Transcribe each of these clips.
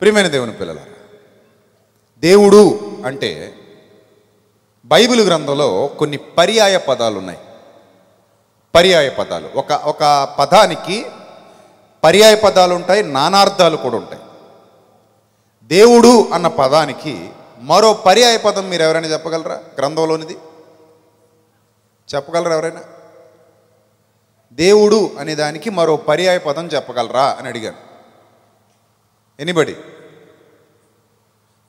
ప్రియమైన దేవుని పిల్లల దేవుడు అంటే బైబిల్ గ్రంథంలో కొన్ని పర్యాయ పదాలు ఉన్నాయి పర్యాయ పదాలు ఒక ఒక పదానికి పర్యాయ పదాలు ఉంటాయి నానార్థాలు కూడా ఉంటాయి దేవుడు అన్న పదానికి మరో పర్యాయ పదం మీరు ఎవరైనా చెప్పగలరా గ్రంథంలోనిది చెప్పగలరా ఎవరైనా దేవుడు అనే దానికి మరో పర్యాయ పదం చెప్పగలరా అని అడిగాను ఎనిబడి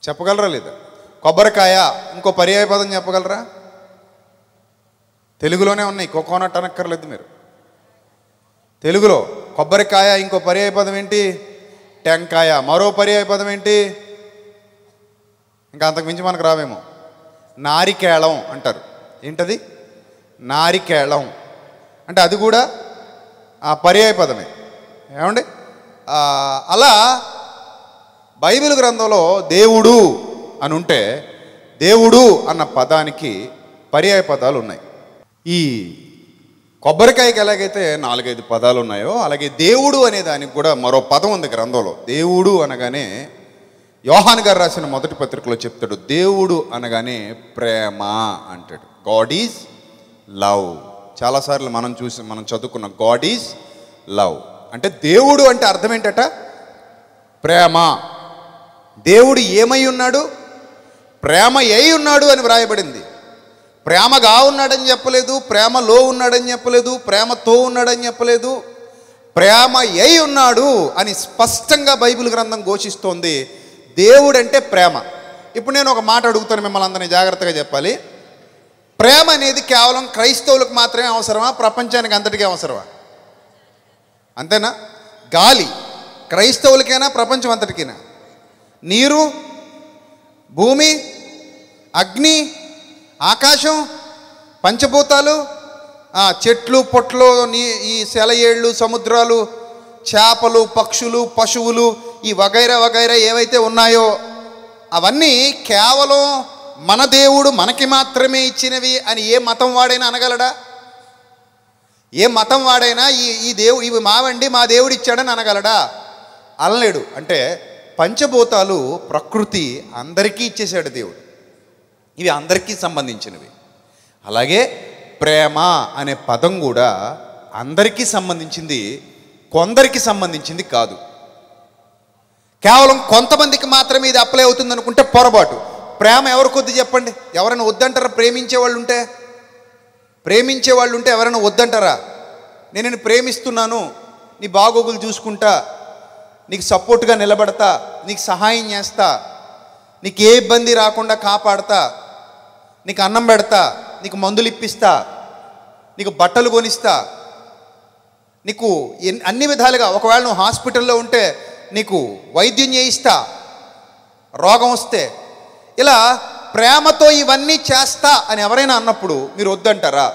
చెప్పగలరా లేదా కొబ్బరికాయ ఇంకో పర్యాయ పదం చెప్పగలరా తెలుగులోనే ఉన్నాయి కోకోనట్ అనక్కర్లేదు మీరు తెలుగులో కొబ్బరికాయ ఇంకో పర్యాయ పదం ఏంటి టెంకాయ మరో పర్యాయ పదం ఏంటి ఇంకా అంతకుమించి మనకు రావేమో నారికేళం అంటారు ఏంటది నారికేళం అంటే అది కూడా పర్యాయ పదమే ఏమండి అలా బైబిల్ గ్రంథంలో దేవుడు అని ఉంటే దేవుడు అన్న పదానికి పర్యాయ పదాలు ఉన్నాయి ఈ కొబ్బరికాయకి ఎలాగైతే నాలుగైదు పదాలు ఉన్నాయో అలాగే దేవుడు అనే దానికి కూడా మరో పదం ఉంది గ్రంథంలో దేవుడు అనగానే యోహాన్ గారు రాసిన మొదటి పత్రికలో చెప్తాడు దేవుడు అనగానే ప్రేమ అంటాడు గాడ్ ఈజ్ లవ్ చాలాసార్లు మనం చూసి మనం చదువుకున్న గాడ్ ఈజ్ లవ్ అంటే దేవుడు అంటే అర్థం ఏంటట ప్రేమ దేవుడు ఏమై ఉన్నాడు ప్రేమ అయి ఉన్నాడు అని వ్రాయబడింది ప్రేమగా ఉన్నాడని చెప్పలేదు ప్రేమలో ఉన్నాడని చెప్పలేదు ప్రేమతో ఉన్నాడని చెప్పలేదు ప్రేమ అయి ఉన్నాడు అని స్పష్టంగా బైబిల్ గ్రంథం ఘోషిస్తోంది దేవుడంటే ప్రేమ ఇప్పుడు నేను ఒక మాట అడుగుతాను మిమ్మల్ని అందరినీ జాగ్రత్తగా చెప్పాలి ప్రేమ అనేది కేవలం క్రైస్తవులకు మాత్రమే అవసరమా ప్రపంచానికి అంతటికీ అవసరమా అంతేనా గాలి క్రైస్తవులకైనా ప్రపంచం అంతటికైనా నీరు భూమి అగ్ని ఆకాశం పంచభూతాలు చెట్లు పొట్లు నీ ఈ సెలయేళ్ళు సముద్రాలు చేపలు పక్షులు పశువులు ఈ వగైరా వగైరా ఏవైతే ఉన్నాయో అవన్నీ కేవలం మన దేవుడు మనకి మాత్రమే ఇచ్చినవి అని ఏ మతం వాడైనా అనగలడా ఏ మతం వాడైనా ఈ ఈ దేవు ఇవి మావండి మా దేవుడు ఇచ్చాడని అనగలడా అనలేడు అంటే పంచభూతాలు ప్రకృతి అందరికీ ఇచ్చేశాడు దేవుడు ఇవి అందరికీ సంబంధించినవి అలాగే ప్రేమ అనే పదం కూడా అందరికీ సంబంధించింది కొందరికి సంబంధించింది కాదు కేవలం కొంతమందికి మాత్రమే ఇది అప్లై అవుతుంది అనుకుంటే పొరపాటు ప్రేమ ఎవరి కొద్ది చెప్పండి ఎవరైనా వద్దంటారా ప్రేమించే వాళ్ళు ఉంటే ప్రేమించే వాళ్ళు ఉంటే ఎవరైనా వద్దంటారా నేను ప్రేమిస్తున్నాను నీ బాగోగులు చూసుకుంటా నీకు సపోర్ట్గా నిలబడతా నీకు సహాయం చేస్తా నీకు ఏ ఇబ్బంది రాకుండా కాపాడతా నీకు అన్నం పెడతా నీకు మందులు ఇప్పిస్తా నీకు బట్టలు కొనిస్తా నీకు అన్ని విధాలుగా ఒకవేళ నువ్వు హాస్పిటల్లో ఉంటే నీకు వైద్యం చేయిస్తా రోగం వస్తే ఇలా ప్రేమతో ఇవన్నీ చేస్తా అని ఎవరైనా అన్నప్పుడు మీరు వద్దంటారా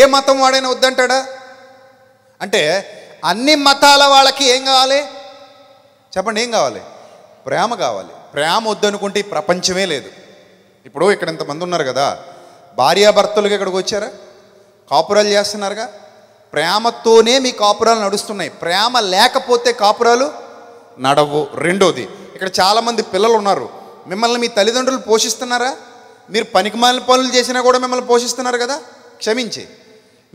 ఏ మతం వాడైనా వద్దంటాడా అంటే అన్ని మతాల వాళ్ళకి ఏం కావాలి చెప్పండి ఏం కావాలి ప్రేమ కావాలి ప్రేమ వద్దనుకుంటే ఈ ప్రపంచమే లేదు ఇప్పుడు ఇక్కడ ఇంతమంది ఉన్నారు కదా భార్యాభర్తలుగా ఇక్కడికి వచ్చారా కాపురాలు చేస్తున్నారుగా ప్రేమతోనే మీ కాపురాలు నడుస్తున్నాయి ప్రేమ లేకపోతే కాపురాలు నడవు రెండోది ఇక్కడ చాలామంది పిల్లలు ఉన్నారు మిమ్మల్ని మీ తల్లిదండ్రులు పోషిస్తున్నారా మీరు పనికిమాలిన పనులు చేసినా కూడా మిమ్మల్ని పోషిస్తున్నారు కదా క్షమించే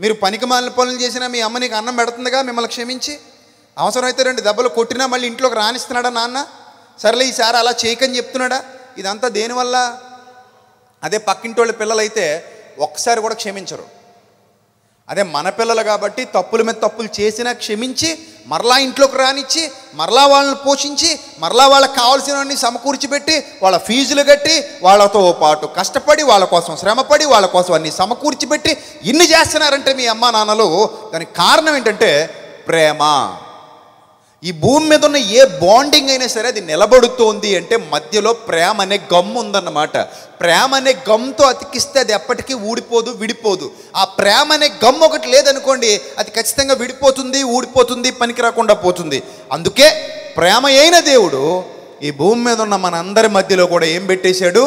మీరు పనికి మాలిన పనులు చేసినా మీ అమ్మ నీకు అన్నం పెడుతుందిగా మిమ్మల్ని క్షమించి అవసరమైతే రెండు దెబ్బలు కొట్టినా మళ్ళీ ఇంట్లోకి రాణిస్తున్నాడా నాన్న సర్లే ఈసారి అలా చేయకని చెప్తున్నాడా ఇదంతా దేనివల్ల అదే వాళ్ళ పిల్లలైతే ఒక్కసారి కూడా క్షమించరు అదే మన పిల్లలు కాబట్టి తప్పుల మీద తప్పులు చేసినా క్షమించి మరలా ఇంట్లోకి రానిచ్చి మరలా వాళ్ళని పోషించి మరలా వాళ్ళకి కావాల్సినవన్నీ సమకూర్చిపెట్టి వాళ్ళ ఫీజులు కట్టి వాళ్ళతో పాటు కష్టపడి వాళ్ళ కోసం శ్రమపడి వాళ్ళ కోసం అన్ని సమకూర్చిపెట్టి ఇన్ని చేస్తున్నారంటే మీ అమ్మా నాన్నలు దానికి కారణం ఏంటంటే ప్రేమ ఈ భూమి మీద ఉన్న ఏ బాండింగ్ అయినా సరే అది నిలబడుతోంది అంటే మధ్యలో ప్రేమ అనే గమ్ ఉందన్నమాట ప్రేమ అనే గమ్తో అతికిస్తే అది ఎప్పటికీ ఊడిపోదు విడిపోదు ఆ ప్రేమ అనే గమ్ ఒకటి లేదనుకోండి అది ఖచ్చితంగా విడిపోతుంది ఊడిపోతుంది పనికి రాకుండా పోతుంది అందుకే ప్రేమ అయిన దేవుడు ఈ భూమి మీద ఉన్న మనందరి మధ్యలో కూడా ఏం పెట్టేశాడు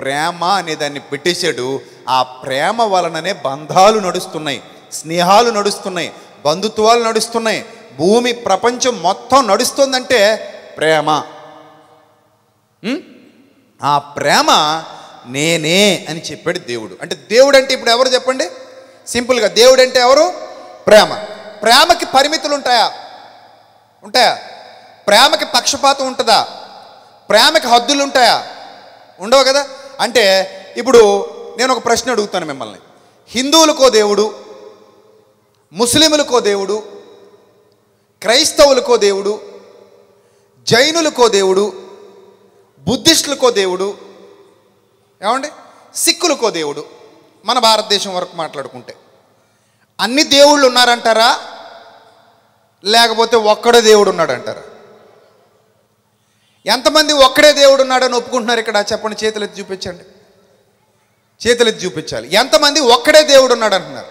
ప్రేమ అనే దాన్ని పెట్టేశాడు ఆ ప్రేమ వలననే బంధాలు నడుస్తున్నాయి స్నేహాలు నడుస్తున్నాయి బంధుత్వాలు నడుస్తున్నాయి భూమి ప్రపంచం మొత్తం నడుస్తుందంటే ప్రేమ ఆ ప్రేమ నేనే అని చెప్పాడు దేవుడు అంటే దేవుడు అంటే ఇప్పుడు ఎవరు చెప్పండి సింపుల్గా దేవుడు అంటే ఎవరు ప్రేమ ప్రేమకి పరిమితులు ఉంటాయా ఉంటాయా ప్రేమకి పక్షపాతం ఉంటుందా ప్రేమకి హద్దులు ఉంటాయా ఉండవు కదా అంటే ఇప్పుడు నేను ఒక ప్రశ్న అడుగుతాను మిమ్మల్ని హిందువులకో దేవుడు ముస్లిములకో దేవుడు క్రైస్తవులకో దేవుడు జైనులకో దేవుడు బుద్ధిస్టులకో దేవుడు ఏమండి సిక్కులకో దేవుడు మన భారతదేశం వరకు మాట్లాడుకుంటే అన్ని దేవుళ్ళు ఉన్నారంటారా లేకపోతే ఒక్కడే దేవుడు ఉన్నాడంటారా ఎంతమంది ఒక్కడే దేవుడు ఉన్నాడని ఒప్పుకుంటున్నారు ఇక్కడ చెప్పండి చేతులెత్తి చూపించండి చేతులెత్తి చూపించాలి ఎంతమంది ఒక్కడే దేవుడు ఉన్నాడు అంటున్నారు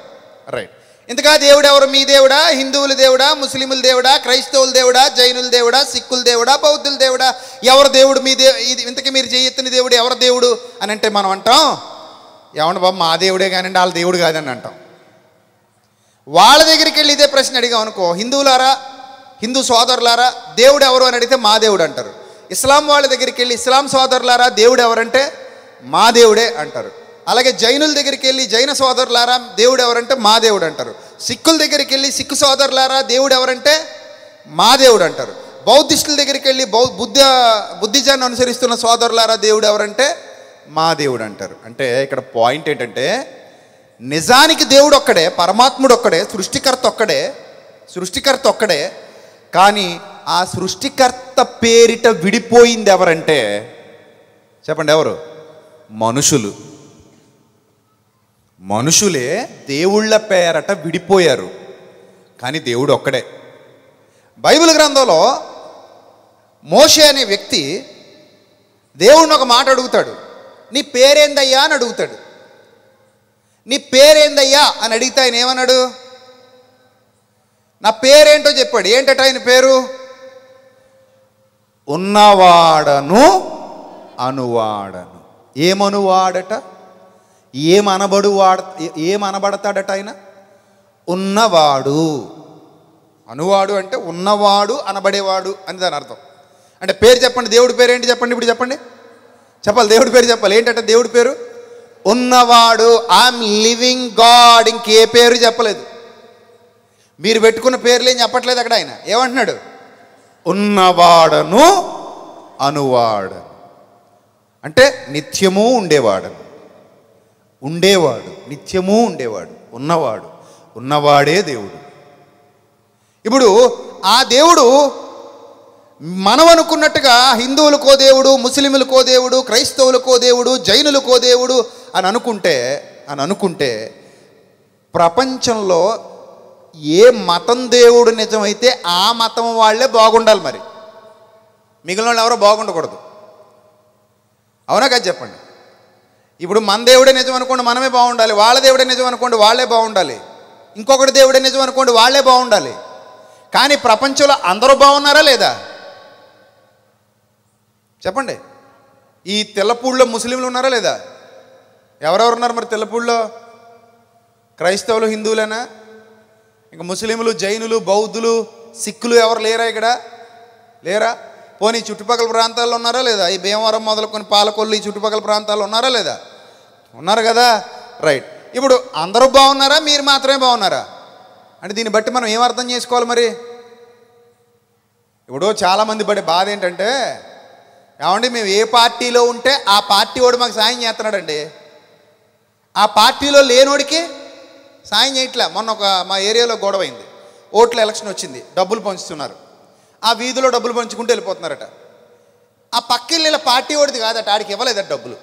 రైట్ ఇంతగా దేవుడు ఎవరు మీ దేవుడా హిందువుల దేవుడా ముస్లిముల దేవుడా క్రైస్తవుల దేవుడా జైనుల దేవుడా సిక్కుల దేవుడా బౌద్ధుల దేవుడా ఎవరు దేవుడు మీ దేవు ఇది ఇంతకీ మీరు చేయెత్తిన దేవుడు ఎవరు దేవుడు అని అంటే మనం అంటాం ఏమండి బాబు మా దేవుడే కానివ్వండి వాళ్ళ దేవుడు కాదని అంటాం వాళ్ళ దగ్గరికి వెళ్ళి ఇదే ప్రశ్న అడిగాం అనుకో హిందువులారా హిందూ సోదరులారా దేవుడు ఎవరు అని అడిగితే మా దేవుడు అంటారు ఇస్లాం వాళ్ళ దగ్గరికి వెళ్ళి ఇస్లాం సోదరులారా దేవుడు ఎవరంటే మా దేవుడే అంటారు అలాగే జైనుల దగ్గరికి వెళ్ళి జైన సోదరులారా దేవుడు ఎవరంటే మా దేవుడు అంటారు సిక్కుల దగ్గరికి వెళ్ళి సిక్కు సోదరులారా దేవుడు ఎవరంటే మా దేవుడు అంటారు బౌద్ధిస్టుల దగ్గరికి వెళ్ళి బౌ బుద్ధ బుద్ధిజాన్ని అనుసరిస్తున్న సోదరులారా దేవుడు ఎవరంటే మా దేవుడు అంటారు అంటే ఇక్కడ పాయింట్ ఏంటంటే నిజానికి దేవుడు ఒక్కడే పరమాత్ముడు ఒక్కడే సృష్టికర్త ఒక్కడే సృష్టికర్త ఒక్కడే కానీ ఆ సృష్టికర్త పేరిట విడిపోయింది ఎవరంటే చెప్పండి ఎవరు మనుషులు మనుషులే దేవుళ్ళ పేరట విడిపోయారు కానీ దేవుడు ఒక్కడే బైబిల్ గ్రంథంలో మోషే అనే వ్యక్తి దేవుడిని ఒక మాట అడుగుతాడు నీ పేరేందయ్యా అని అడుగుతాడు నీ పేరేందయ్యా అని అడిగితే ఆయన ఏమన్నాడు నా పేరేంటో చెప్పాడు ఏంటట ఆయన పేరు ఉన్నవాడను అనువాడను ఏమనువాడట ఏమనబడు వాడ ఏమనబడతాడట ఆయన ఉన్నవాడు అనువాడు అంటే ఉన్నవాడు అనబడేవాడు అని దాని అర్థం అంటే పేరు చెప్పండి దేవుడి పేరు ఏంటి చెప్పండి ఇప్పుడు చెప్పండి చెప్పాలి దేవుడి పేరు చెప్పాలి ఏంటంటే దేవుడి పేరు ఉన్నవాడు ఐఎమ్ లివింగ్ గాడ్ ఇంకే పేరు చెప్పలేదు మీరు పెట్టుకున్న పేర్లు ఏం చెప్పట్లేదు అక్కడ ఆయన ఏమంటున్నాడు ఉన్నవాడను అనువాడను అంటే నిత్యము ఉండేవాడను ఉండేవాడు నిత్యము ఉండేవాడు ఉన్నవాడు ఉన్నవాడే దేవుడు ఇప్పుడు ఆ దేవుడు మనం అనుకున్నట్టుగా హిందువులకో దేవుడు ముస్లింలకో దేవుడు క్రైస్తవులకో దేవుడు జైనులకో దేవుడు అని అనుకుంటే అని అనుకుంటే ప్రపంచంలో ఏ మతం దేవుడు నిజమైతే ఆ మతం వాళ్ళే బాగుండాలి మరి మిగిలిన వాళ్ళు ఎవరో బాగుండకూడదు అవునా కదా చెప్పండి ఇప్పుడు మన దేవుడే నిజం అనుకోండి మనమే బాగుండాలి వాళ్ళ దేవుడే నిజం అనుకోండి వాళ్ళే బాగుండాలి ఇంకొకటి దేవుడే నిజం అనుకోండి వాళ్ళే బాగుండాలి కానీ ప్రపంచంలో అందరూ బాగున్నారా లేదా చెప్పండి ఈ తెల్లపూడిలో ముస్లింలు ఉన్నారా లేదా ఎవరెవరు ఉన్నారు మరి తెల్లపూడిలో క్రైస్తవులు హిందువులేనా ఇంకా ముస్లింలు జైనులు బౌద్ధులు సిక్కులు ఎవరు లేరా ఇక్కడ లేరా పోనీ చుట్టుపక్కల ప్రాంతాల్లో ఉన్నారా లేదా ఈ భీమవరం మొదలుకొని పాలకొల్లు ఈ చుట్టుపక్కల ప్రాంతాల్లో ఉన్నారా లేదా ఉన్నారు కదా రైట్ ఇప్పుడు అందరూ బాగున్నారా మీరు మాత్రమే బాగున్నారా అంటే దీన్ని బట్టి మనం ఏం అర్థం చేసుకోవాలి మరి ఇప్పుడు చాలామంది పడే బాధ ఏంటంటే ఏమండి మేము ఏ పార్టీలో ఉంటే ఆ పార్టీ వాడు మాకు సాయం చేస్తున్నాడండి ఆ పార్టీలో లేనోడికి సాయం చేయట్లే మొన్న ఒక మా ఏరియాలో గొడవైంది ఓట్ల ఎలక్షన్ వచ్చింది డబ్బులు పంచుతున్నారు ఆ వీధిలో డబ్బులు పంచుకుంటూ వెళ్ళిపోతున్నారట ఆ పక్కిళ్ళ పార్టీ వాడిది కాదట ఆడికి ఇవ్వలేదట డబ్బులు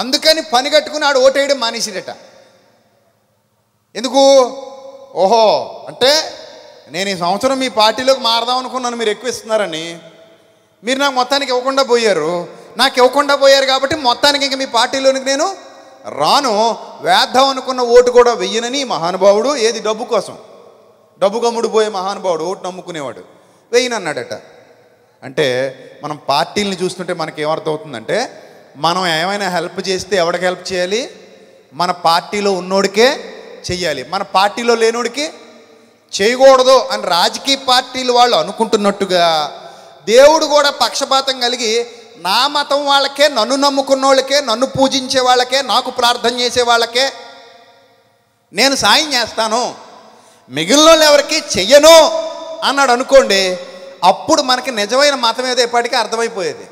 అందుకని పని కట్టుకుని ఆడు ఓటేయడం మానేసిడట ఎందుకు ఓహో అంటే నేను ఈ సంవత్సరం మీ పార్టీలోకి మారదాం అనుకున్నాను మీరు ఎక్కువ ఇస్తున్నారని మీరు నాకు మొత్తానికి ఇవ్వకుండా పోయారు నాకు ఇవ్వకుండా పోయారు కాబట్టి మొత్తానికి ఇంక మీ పార్టీలోనికి నేను రాను వేద్దాం అనుకున్న ఓటు కూడా వెయ్యనని మహానుభావుడు ఏది డబ్బు కోసం డబ్బు పోయే మహానుభావుడు ఓటు నమ్ముకునేవాడు వెయ్యనన్నాడట అంటే మనం పార్టీలను చూస్తుంటే మనకి ఏమర్థమవుతుందంటే మనం ఏమైనా హెల్ప్ చేస్తే ఎవడికి హెల్ప్ చేయాలి మన పార్టీలో ఉన్నోడికే చెయ్యాలి మన పార్టీలో లేనోడికి చేయకూడదు అని రాజకీయ పార్టీలు వాళ్ళు అనుకుంటున్నట్టుగా దేవుడు కూడా పక్షపాతం కలిగి నా మతం వాళ్ళకే నన్ను నమ్ముకున్న వాళ్ళకే నన్ను పూజించే వాళ్ళకే నాకు ప్రార్థన చేసే వాళ్ళకే నేను సాయం చేస్తాను మిగిలిన ఎవరికి చెయ్యను అన్నాడు అనుకోండి అప్పుడు మనకి నిజమైన మతం ఏదో ఎప్పటికీ అర్థమైపోయేది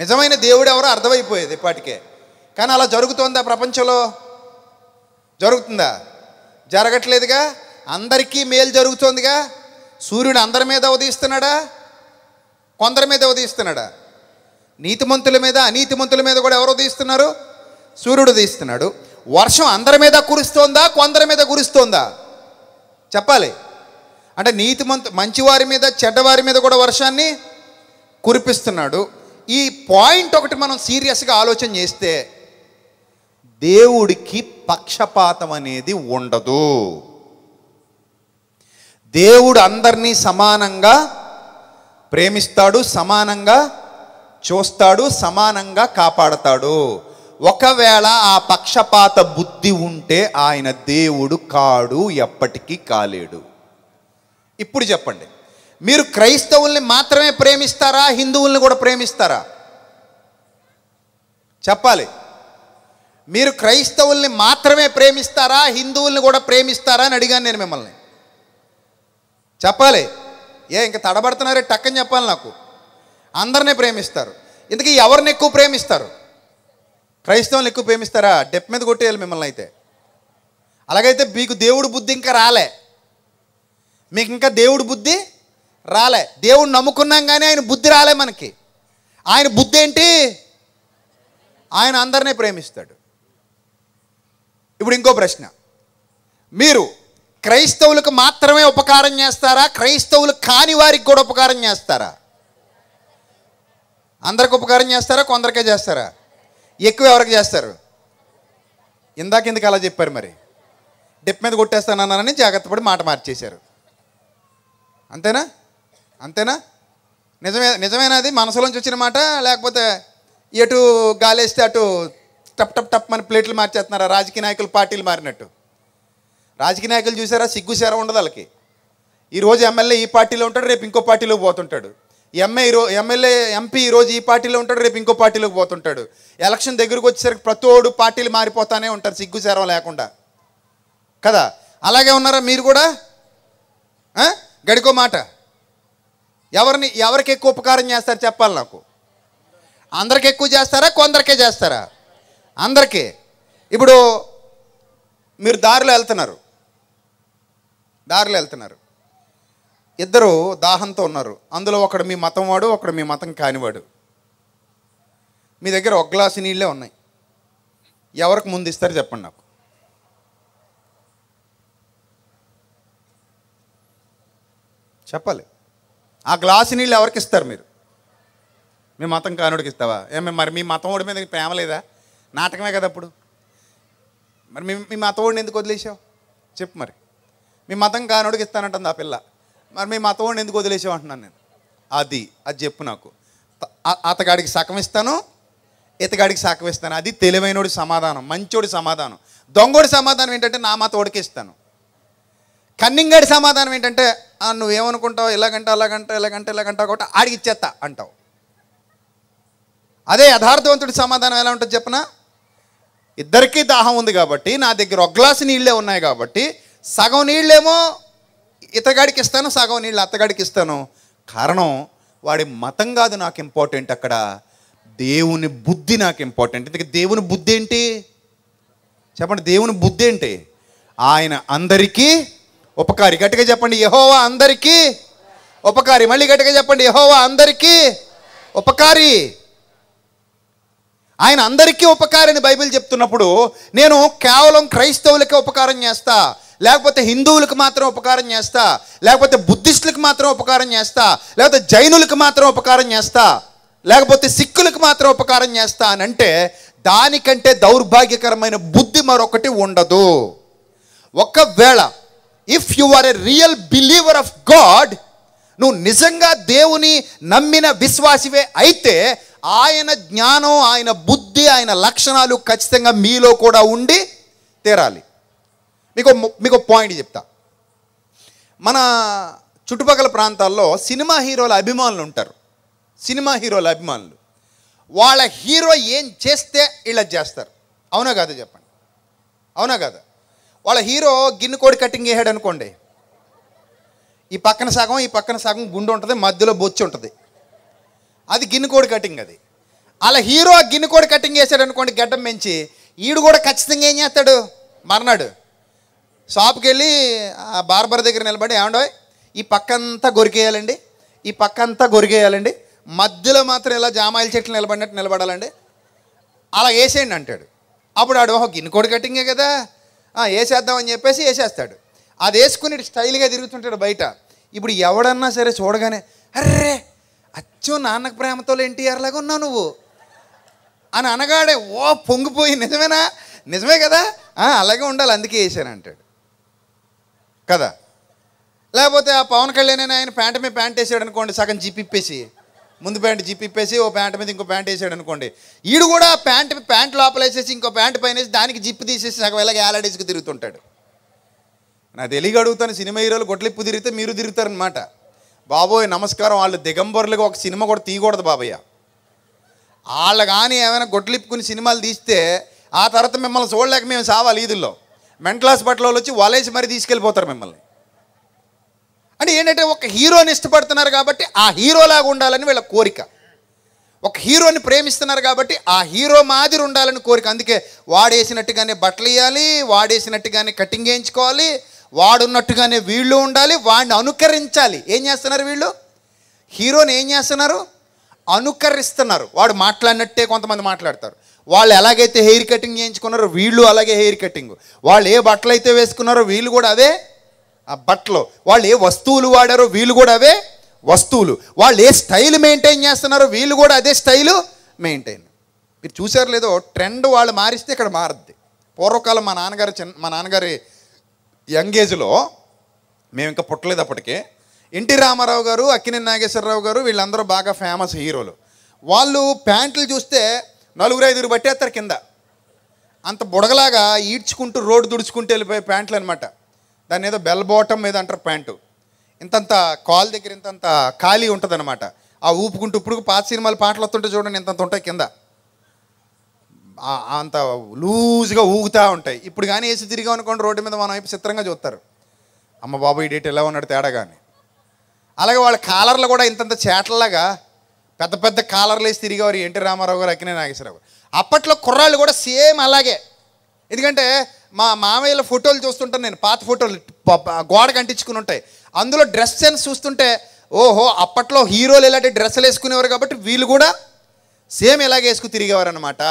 నిజమైన దేవుడు ఎవరో అర్థమైపోయేది ఇప్పటికే కానీ అలా జరుగుతుందా ప్రపంచంలో జరుగుతుందా జరగట్లేదుగా అందరికీ మేలు జరుగుతోందిగా సూర్యుడు అందరి మీద ఉదయిస్తున్నాడా కొందరి మీద ఉదయిస్తున్నాడా నీతిమంతుల మీద అనీతిమంతుల మీద కూడా ఎవరు ఉదయిస్తున్నారు సూర్యుడు ఉదయిస్తున్నాడు వర్షం అందరి మీద కురుస్తోందా కొందరి మీద కురుస్తోందా చెప్పాలి అంటే నీతిమంతు మంచివారి మీద చెడ్డవారి మీద కూడా వర్షాన్ని కురిపిస్తున్నాడు ఈ పాయింట్ ఒకటి మనం సీరియస్గా ఆలోచన చేస్తే దేవుడికి పక్షపాతం అనేది ఉండదు దేవుడు అందరినీ సమానంగా ప్రేమిస్తాడు సమానంగా చూస్తాడు సమానంగా కాపాడతాడు ఒకవేళ ఆ పక్షపాత బుద్ధి ఉంటే ఆయన దేవుడు కాడు ఎప్పటికీ కాలేడు ఇప్పుడు చెప్పండి మీరు క్రైస్తవుల్ని మాత్రమే ప్రేమిస్తారా హిందువుల్ని కూడా ప్రేమిస్తారా చెప్పాలి మీరు క్రైస్తవుల్ని మాత్రమే ప్రేమిస్తారా హిందువుల్ని కూడా ప్రేమిస్తారా అని అడిగాను నేను మిమ్మల్ని చెప్పాలి ఏ ఇంకా తడబడుతున్నారే టక్కని చెప్పాలి నాకు అందరినీ ప్రేమిస్తారు ఇంతకీ ఎవరిని ఎక్కువ ప్రేమిస్తారు క్రైస్తవులను ఎక్కువ ప్రేమిస్తారా డెప్ మీద కొట్టేయాలి మిమ్మల్ని అయితే అలాగైతే మీకు దేవుడు బుద్ధి ఇంకా రాలే మీకు ఇంకా దేవుడు బుద్ధి రాలే దేవుడు నమ్ముకున్నాం కానీ ఆయన బుద్ధి రాలే మనకి ఆయన బుద్ధి ఏంటి ఆయన అందరినీ ప్రేమిస్తాడు ఇప్పుడు ఇంకో ప్రశ్న మీరు క్రైస్తవులకు మాత్రమే ఉపకారం చేస్తారా క్రైస్తవులు కాని వారికి కూడా ఉపకారం చేస్తారా అందరికి ఉపకారం చేస్తారా కొందరికే చేస్తారా ఎక్కువ ఎవరికి చేస్తారు ఇందాక ఎందుకు అలా చెప్పారు మరి డిప్ మీద కొట్టేస్తానన్నానని జాగ్రత్త పడి మాట మార్చేశారు అంతేనా అంతేనా నిజమే అది మనసులోంచి వచ్చిన మాట లేకపోతే ఎటు గాలేస్తే అటు టప్ టప్ టప్ అని ప్లేట్లు మార్చేస్తున్నారా రాజకీయ నాయకులు పార్టీలు మారినట్టు రాజకీయ నాయకులు చూసారా సిగ్గు సేర ఉండదు వాళ్ళకి ఈరోజు ఎమ్మెల్యే ఈ పార్టీలో ఉంటాడు రేపు ఇంకో పార్టీలో పోతుంటాడు ఎంఏ ఈరో ఎమ్మెల్యే ఎంపీ ఈరోజు ఈ పార్టీలో ఉంటాడు రేపు ఇంకో పార్టీలోకి పోతుంటాడు ఎలక్షన్ దగ్గరకు వచ్చేసరికి ప్రతోడు పార్టీలు మారిపోతానే ఉంటారు సిగ్గు సేరం లేకుండా కదా అలాగే ఉన్నారా మీరు కూడా గడికో మాట ఎవరిని ఎవరికి ఎక్కువ ఉపకారం చేస్తారు చెప్పాలి నాకు అందరికి ఎక్కువ చేస్తారా కొందరికే చేస్తారా అందరికీ ఇప్పుడు మీరు దారిలో వెళ్తున్నారు దారిలో వెళ్తున్నారు ఇద్దరు దాహంతో ఉన్నారు అందులో ఒకడు మీ మతం వాడు ఒకడు మీ మతం కానివాడు మీ దగ్గర ఒక గ్లాసు నీళ్ళే ఉన్నాయి ఎవరికి ముందు ఇస్తారు చెప్పండి నాకు చెప్పాలి ఆ గ్లాసు నీళ్ళు ఎవరికి ఇస్తారు మీరు మీ మతం కానుడికి ఇస్తావా ఏమే మరి మీ మతం ఓడి మీద ప్రేమ లేదా నాటకమే కదా అప్పుడు మరి మీ మీ మతం ఓడిని ఎందుకు వదిలేసావు చెప్పు మరి మీ మతం కానుడికి ఇస్తానంటుంది ఆ పిల్ల మరి మీ మతం ఓడిని ఎందుకు వదిలేసావు అంటున్నాను నేను అది అది చెప్పు నాకు అతగాడికి సగం ఇస్తాను ఇతగాడికి సగం ఇస్తాను అది తెలివైనోడి సమాధానం మంచోడి సమాధానం దొంగోడి సమాధానం ఏంటంటే నా మా ఇస్తాను కన్నింగాడి సమాధానం ఏంటంటే నువ్వేమనుకుంటావు ఎలాగంటే అలాగంట ఇలాగంట ఇలాగంట ఒకటి ఆడికి ఇచ్చేస్తా అంటావు అదే యథార్థవంతుడి సమాధానం ఎలా ఉంటుంది చెప్పనా ఇద్దరికీ దాహం ఉంది కాబట్టి నా దగ్గర ఒక గ్లాసు నీళ్ళే ఉన్నాయి కాబట్టి సగం నీళ్ళేమో ఇతగాడికి ఇస్తాను సగం నీళ్ళు అత్తగాడికి ఇస్తాను కారణం వాడి మతం కాదు నాకు ఇంపార్టెంట్ అక్కడ దేవుని బుద్ధి నాకు ఇంపార్టెంట్ ఇందుకే దేవుని బుద్ధి ఏంటి చెప్పండి దేవుని బుద్ధి ఏంటి ఆయన అందరికీ ఉపకారి గట్టిగా చెప్పండి యహోవా అందరికీ ఉపకారి మళ్ళీ గట్టిగా చెప్పండి యహోవా అందరికీ ఉపకారి ఆయన అందరికీ ఉపకారని బైబిల్ చెప్తున్నప్పుడు నేను కేవలం క్రైస్తవులకే ఉపకారం చేస్తా లేకపోతే హిందువులకు మాత్రం ఉపకారం చేస్తా లేకపోతే బుద్ధిస్టులకు మాత్రం ఉపకారం చేస్తా లేకపోతే జైనులకు మాత్రం ఉపకారం చేస్తా లేకపోతే సిక్కులకు మాత్రం ఉపకారం చేస్తా అని అంటే దానికంటే దౌర్భాగ్యకరమైన బుద్ధి మరొకటి ఉండదు ఒకవేళ if you are a real believer of God నువ్వు నిజంగా దేవుని నమ్మిన విశ్వాసివే అయితే ఆయన జ్ఞానం ఆయన బుద్ధి ఆయన లక్షణాలు ఖచ్చితంగా మీలో కూడా ఉండి తీరాలి మీకు మీకు పాయింట్ చెప్తా మన చుట్టుపక్కల ప్రాంతాల్లో సినిమా హీరోల అభిమానులు ఉంటారు సినిమా హీరోల అభిమానులు వాళ్ళ హీరో ఏం చేస్తే ఇలా చేస్తారు అవునా కాదా చెప్పండి అవునా కాదా వాళ్ళ హీరో గిన్నె కోడి కటింగ్ వేసాడు అనుకోండి ఈ పక్కన సగం ఈ పక్కన సగం గుండు ఉంటుంది మధ్యలో బొచ్చి ఉంటుంది అది గిన్నె కోడి కటింగ్ అది అలా హీరో ఆ గిన్నె కోడి కటింగ్ వేసాడు అనుకోండి గడ్డం పెంచి ఈడు కూడా ఖచ్చితంగా ఏం చేస్తాడు మర్నాడు షాప్కి వెళ్ళి ఆ బార్బర్ దగ్గర నిలబడి ఏమండో ఈ పక్కంతా గొరికేయాలండి ఈ పక్కంతా గొరికేయాలండి మధ్యలో మాత్రం ఇలా జామాయిల చెట్లు నిలబడినట్టు నిలబడాలండి అలా వేసేయండి అంటాడు అప్పుడు ఆడు ఓహో గిన్నె కోడి కటింగే కదా వేసేద్దామని చెప్పేసి వేసేస్తాడు అది వేసుకుని స్టైల్గా తిరుగుతుంటాడు బయట ఇప్పుడు ఎవడన్నా సరే చూడగానే అర్రే అచ్చో నాన్నకు ప్రేమతో ఎన్టీఆర్ లాగా ఉన్నావు నువ్వు అని అనగాడే ఓ పొంగిపోయి నిజమేనా నిజమే కదా అలాగే ఉండాలి అందుకే వేసాను అంటాడు కదా లేకపోతే ఆ పవన్ కళ్యాణ్ ఆయన ప్యాంట్ మీద ప్యాంట్ వేసాడు అనుకోండి సగం జిప్పిప్పేసి ముందు ప్యాంట్ జిప్పిప్పేసి ఓ ప్యాంట్ మీద ఇంకో ప్యాంట్ వేసాడు అనుకోండి ఈడు కూడా ప్యాంట్ ప్యాంట్ లోపలేసేసి ఇంకో ప్యాంట్ పైన దానికి జిప్పు తీసేసి నాకు వెళ్ళగా యాలడీస్కి తిరుగుతుంటాడు నా తెలియ అడుగుతాను సినిమా హీరోలు గొట్లిప్పు తిరిగితే మీరు తిరుగుతారనమాట బాబోయ్ నమస్కారం వాళ్ళు దిగంబరులుగా ఒక సినిమా కూడా తీయకూడదు బాబయ్య వాళ్ళు కానీ ఏమైనా గొట్లిప్పుకుని సినిమాలు తీస్తే ఆ తర్వాత మిమ్మల్ని చూడలేక మేము సావాలి ఈదుల్లో మెంట్లాస్ బట్టలో వచ్చి వలేసి మరీ తీసుకెళ్ళిపోతారు మిమ్మల్ని అంటే ఏంటంటే ఒక హీరోని ఇష్టపడుతున్నారు కాబట్టి ఆ హీరోలాగా ఉండాలని వీళ్ళ కోరిక ఒక హీరోని ప్రేమిస్తున్నారు కాబట్టి ఆ హీరో మాదిరి ఉండాలని కోరిక అందుకే వాడేసినట్టుగానే బట్టలు వేయాలి వాడేసినట్టుగానే కటింగ్ వేయించుకోవాలి వాడున్నట్టుగానే వీళ్ళు ఉండాలి వాడిని అనుకరించాలి ఏం చేస్తున్నారు వీళ్ళు హీరోని ఏం చేస్తున్నారు అనుకరిస్తున్నారు వాడు మాట్లాడినట్టే కొంతమంది మాట్లాడతారు వాళ్ళు ఎలాగైతే హెయిర్ కటింగ్ చేయించుకున్నారో వీళ్ళు అలాగే హెయిర్ కటింగ్ వాళ్ళు ఏ బట్టలు అయితే వేసుకున్నారో వీళ్ళు కూడా అదే ఆ బట్టలు వాళ్ళు ఏ వస్తువులు వాడారో వీళ్ళు కూడా అవే వస్తువులు వాళ్ళు ఏ స్టైల్ మెయింటైన్ చేస్తున్నారో వీళ్ళు కూడా అదే స్టైలు మెయింటైన్ మీరు చూసారు లేదో ట్రెండ్ వాళ్ళు మారిస్తే ఇక్కడ మారద్ది పూర్వకాలం మా నాన్నగారు చిన్న మా నాన్నగారి యంగ్ ఏజ్లో మేము ఇంకా పుట్టలేదు అప్పటికే ఎన్టీ రామారావు గారు అక్కినేని నాగేశ్వరరావు గారు వీళ్ళందరూ బాగా ఫేమస్ హీరోలు వాళ్ళు ప్యాంట్లు చూస్తే నలుగురు ఐదుగురు పట్టేస్తారు కింద అంత బుడగలాగా ఈడ్చుకుంటూ రోడ్డు దుడుచుకుంటూ వెళ్ళిపోయే ప్యాంట్లు అనమాట దాని ఏదో బెల్ బాటమ్ మీద అంటారు ప్యాంటు ఇంతంత కాల్ దగ్గర ఇంతంత ఖాళీ అనమాట ఆ ఊపుకుంటూ ఇప్పుడు పాత సినిమాలు పాటలు వస్తుంటే చూడండి ఇంతంత ఉంటాయి కింద అంత లూజ్గా ఊగుతూ ఉంటాయి ఇప్పుడు కానీ వేసి తిరిగా అనుకోండి రోడ్డు మీద మనం అయిపోయి చిత్రంగా చూస్తారు అమ్మ బాబు ఈ డేట్ ఎలా ఉన్నాడు తేడా కానీ అలాగే వాళ్ళ కాలర్లు కూడా ఇంతంత చేటల్లాగా పెద్ద పెద్ద కాలర్లు వేసి తిరిగేవారు ఎన్టీ రామారావు గారు అక్కినే నాగేశ్వరరావు అప్పట్లో కుర్రాళ్ళు కూడా సేమ్ అలాగే ఎందుకంటే మా మామయ్యల ఫోటోలు చూస్తుంటాను నేను పాత ఫోటోలు గోడ అంటించుకుని ఉంటాయి అందులో డ్రెస్ సెన్స్ చూస్తుంటే ఓహో అప్పట్లో హీరోలు ఇలాంటి డ్రెస్సులు వేసుకునేవారు కాబట్టి వీళ్ళు కూడా సేమ్ ఎలాగే వేసుకు తిరిగేవారు అనమాట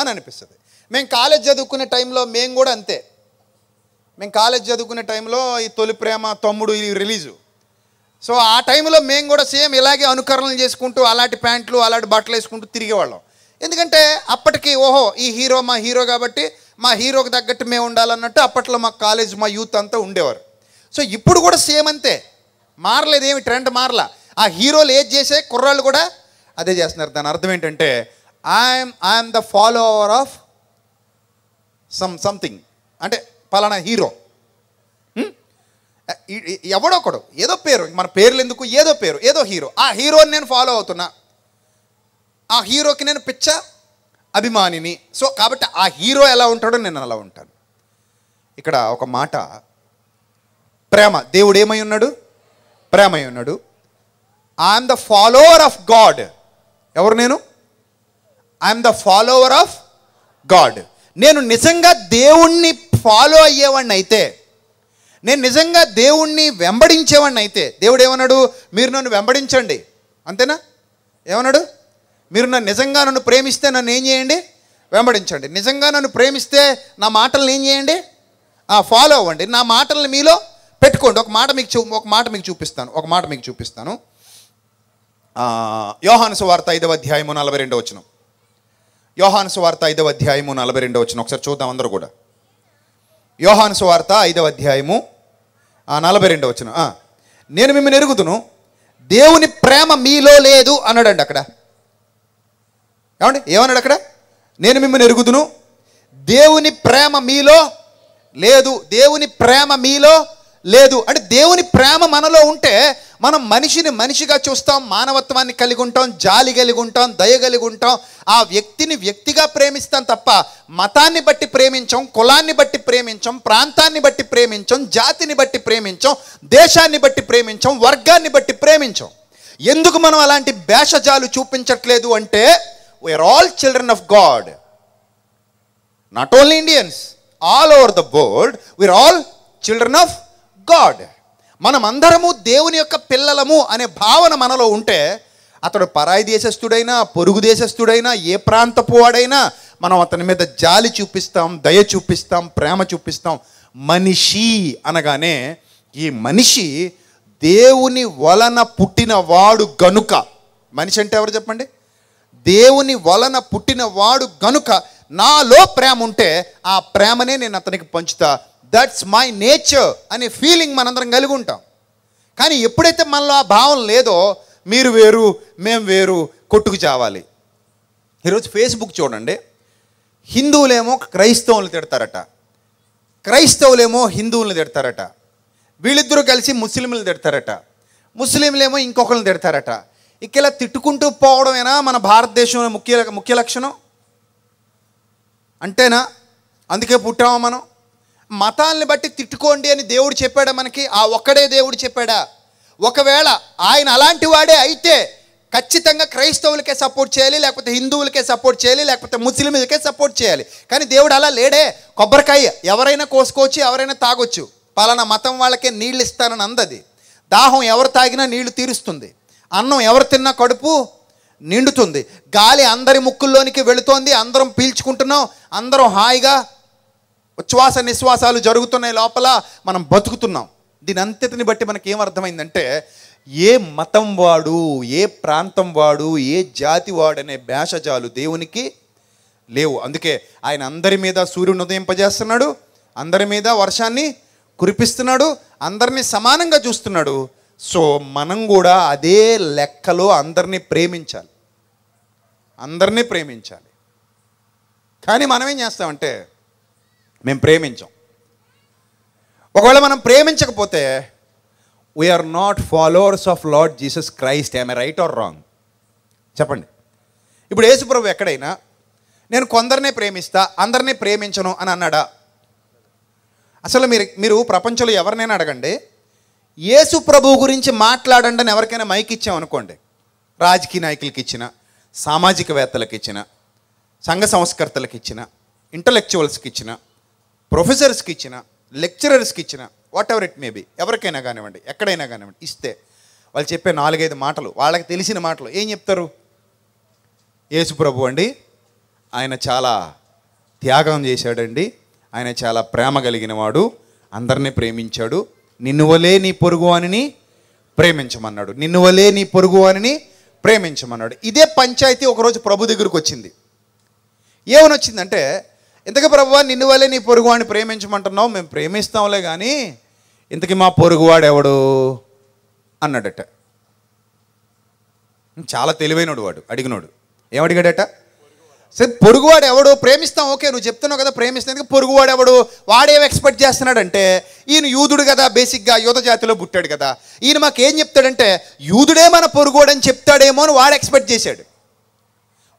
అని అనిపిస్తుంది మేము కాలేజ్ చదువుకునే టైంలో మేము కూడా అంతే మేము కాలేజ్ చదువుకునే టైంలో ఈ తొలి ప్రేమ తమ్ముడు ఈ రిలీజు సో ఆ టైంలో మేము కూడా సేమ్ ఇలాగే అనుకరణలు చేసుకుంటూ అలాంటి ప్యాంట్లు అలాంటి బట్టలు వేసుకుంటూ తిరిగేవాళ్ళం ఎందుకంటే అప్పటికి ఓహో ఈ హీరో మా హీరో కాబట్టి మా హీరోకి తగ్గట్టు మేము ఉండాలన్నట్టు అప్పట్లో మా కాలేజ్ మా యూత్ అంతా ఉండేవారు సో ఇప్పుడు కూడా సేమ్ అంతే మారలేదు ఏమి ట్రెండ్ మారలా ఆ హీరోలు ఏది చేసే కుర్రాళ్ళు కూడా అదే చేస్తున్నారు దాని అర్థం ఏంటంటే I'm I'm the follower of some something అంటే పలానా హీరో ఎవడొకడు ఏదో పేరు మన పేర్లు ఎందుకు ఏదో పేరు ఏదో హీరో ఆ హీరోని నేను ఫాలో అవుతున్నా ఆ హీరోకి నేను పిచ్చ అభిమానిని సో కాబట్టి ఆ హీరో ఎలా ఉంటాడో నేను అలా ఉంటాను ఇక్కడ ఒక మాట ప్రేమ దేవుడు ఏమై ఉన్నాడు ప్రేమై ఉన్నాడు I'm the follower of God ఎవరు నేను I'm the follower of God నేను నిజంగా దేవుణ్ణి ఫాలో అయ్యేవాడిని అయితే నేను నిజంగా దేవుణ్ణి వెంబడించేవాడిని అయితే దేవుడు ఏమన్నాడు మీరు నన్ను వెంబడించండి అంతేనా ఏమన్నాడు మీరు నన్ను నిజంగా నన్ను ప్రేమిస్తే నన్ను ఏం చేయండి వెంబడించండి నిజంగా నన్ను ప్రేమిస్తే నా మాటలను ఏం చేయండి ఫాలో అవ్వండి నా మాటలను మీలో పెట్టుకోండి ఒక మాట మీకు చూ ఒక మాట మీకు చూపిస్తాను ఒక మాట మీకు చూపిస్తాను యోహానుసు వార్త ఐదవ అధ్యాయము నలభై రెండవ వచ్చిన యోహానుసు వార్త ఐదవ అధ్యాయము నలభై రెండవ వచ్చిన ఒకసారి చూద్దాం అందరూ కూడా యోహానుసు వార్త ఐదవ అధ్యాయము నలభై రెండో వచ్చిన నేను మిమ్మల్ని ఎరుగుతును దేవుని ప్రేమ మీలో లేదు అన్నాడండి అక్కడ ఏమండి ఏమన్నాడు అక్కడ నేను మిమ్మల్ని ఎరుగుదును దేవుని ప్రేమ మీలో లేదు దేవుని ప్రేమ మీలో లేదు అంటే దేవుని ప్రేమ మనలో ఉంటే మనం మనిషిని మనిషిగా చూస్తాం మానవత్వాన్ని కలిగి ఉంటాం జాలి కలిగి ఉంటాం దయ కలిగి ఉంటాం ఆ వ్యక్తిని వ్యక్తిగా ప్రేమిస్తాం తప్ప మతాన్ని బట్టి ప్రేమించం కులాన్ని బట్టి ప్రేమించం ప్రాంతాన్ని బట్టి ప్రేమించం జాతిని బట్టి ప్రేమించం దేశాన్ని బట్టి ప్రేమించం వర్గాన్ని బట్టి ప్రేమించం ఎందుకు మనం అలాంటి భేషజాలు చూపించట్లేదు అంటే we are all children of God not only Indians all over the world we are all children of God మనమందరము దేవుని యొక్క పిల్లలము అనే భావన మనలో ఉంటే అతడు పరాయి దేశస్థుడైనా పొరుగు దేశస్థుడైనా ఏ ప్రాంతపు వాడైనా మనం అతని మీద జాలి చూపిస్తాం దయ చూపిస్తాం ప్రేమ చూపిస్తాం మనిషి అనగానే ఈ మనిషి దేవుని వలన పుట్టినవాడు గనుక మనిషి అంటే ఎవరు చెప్పండి దేవుని వలన పుట్టినవాడు గనుక నాలో ప్రేమ ఉంటే ఆ ప్రేమనే నేను అతనికి పంచుతా దట్స్ మై నేచర్ అనే ఫీలింగ్ మనందరం కలిగి ఉంటాం కానీ ఎప్పుడైతే మనలో ఆ భావం లేదో మీరు వేరు మేము వేరు కొట్టుకు చావాలి ఈరోజు ఫేస్బుక్ చూడండి హిందువులేమో క్రైస్తవులు తిడతారట క్రైస్తవులేమో హిందువులను తిడతారట వీళ్ళిద్దరూ కలిసి ముస్లింలు తిడతారట ముస్లింలేమో ఇంకొకరిని తిడతారట ఇక ఇలా తిట్టుకుంటూ పోవడమేనా మన భారతదేశం ముఖ్య ముఖ్య లక్షణం అంటేనా అందుకే పుట్టామా మనం మతాల్ని బట్టి తిట్టుకోండి అని దేవుడు చెప్పాడా మనకి ఆ ఒక్కడే దేవుడు చెప్పాడా ఒకవేళ ఆయన అలాంటి వాడే అయితే ఖచ్చితంగా క్రైస్తవులకే సపోర్ట్ చేయాలి లేకపోతే హిందువులకే సపోర్ట్ చేయాలి లేకపోతే ముస్లింలకే సపోర్ట్ చేయాలి కానీ దేవుడు అలా లేడే కొబ్బరికాయ ఎవరైనా కోసుకోవచ్చు ఎవరైనా తాగొచ్చు పలానా మతం వాళ్ళకే నీళ్ళు ఇస్తానని అందది దాహం ఎవరు తాగినా నీళ్లు తీరుస్తుంది అన్నం ఎవరు తిన్నా కడుపు నిండుతుంది గాలి అందరి ముక్కుల్లోనికి వెళుతోంది అందరం పీల్చుకుంటున్నాం అందరం హాయిగా ఉచ్ఛ్వాస నిశ్వాసాలు జరుగుతున్నాయి లోపల మనం బతుకుతున్నాం దీని అంత్యతని బట్టి మనకి ఏం అర్థమైందంటే ఏ మతం వాడు ఏ ప్రాంతం వాడు ఏ జాతి వాడనే భేషజాలు దేవునికి లేవు అందుకే ఆయన అందరి మీద సూర్యుని ఉదయింపజేస్తున్నాడు అందరి మీద వర్షాన్ని కురిపిస్తున్నాడు అందరినీ సమానంగా చూస్తున్నాడు సో మనం కూడా అదే లెక్కలో అందరినీ ప్రేమించాలి అందరినీ ప్రేమించాలి కానీ మనం ఏం చేస్తామంటే మేము ప్రేమించాం ఒకవేళ మనం ప్రేమించకపోతే we are not followers of Lord Jesus Christ I'm right or wrong చెప్పండి ఇప్పుడు యేసుప్రభు ఎక్కడైనా నేను కొందరినే ప్రేమిస్తా అందరినీ ప్రేమించను అని అన్నాడా అసలు మీరు మీరు ప్రపంచంలో ఎవరినైనా అడగండి యేసు ప్రభు గురించి మాట్లాడండి అని ఎవరికైనా మైక్ ఇచ్చామనుకోండి రాజకీయ నాయకులకి ఇచ్చిన సామాజికవేత్తలకు ఇచ్చిన సంఘ సంస్కర్తలకు ఇచ్చిన ఇంటలెక్చువల్స్కి ఇచ్చిన ప్రొఫెసర్స్కి ఇచ్చిన లెక్చరర్స్కి ఇచ్చిన whatever it may be ఎవరికైనా కానివ్వండి ఎక్కడైనా కానివ్వండి ఇస్తే వాళ్ళు చెప్పే నాలుగైదు మాటలు వాళ్ళకి తెలిసిన మాటలు ఏం చెప్తారు యేసు ప్రభు అండి ఆయన చాలా త్యాగం చేశాడండి ఆయన చాలా ప్రేమ కలిగినవాడు అందరినీ ప్రేమించాడు నిన్ను వలే నీ అని ప్రేమించమన్నాడు నిన్ను వలే నీ అని ప్రేమించమన్నాడు ఇదే పంచాయతీ ఒకరోజు ప్రభు దగ్గరకు వచ్చింది ఏమని వచ్చిందంటే ఇంతకీ ప్రభు నిన్ను వలే నీ అని ప్రేమించమంటున్నావు మేము ప్రేమిస్తాంలే కానీ ఇంతకీ మా పొరుగువాడు ఎవడు అన్నాడట చాలా తెలివైనడు వాడు అడిగినోడు ఏమడిగాడట సరే పొరుగువాడు ఎవడు ప్రేమిస్తాం ఓకే నువ్వు చెప్తున్నావు కదా ప్రేమిస్తాను పొరుగువాడు ఎవడు వాడేం ఎక్స్పెక్ట్ చేస్తున్నాడంటే ఈయన యూదుడు కదా బేసిక్గా యూత జాతిలో పుట్టాడు కదా ఈయన మాకేం చెప్తాడంటే యూదుడే మన అని చెప్తాడేమో అని వాడు ఎక్స్పెక్ట్ చేశాడు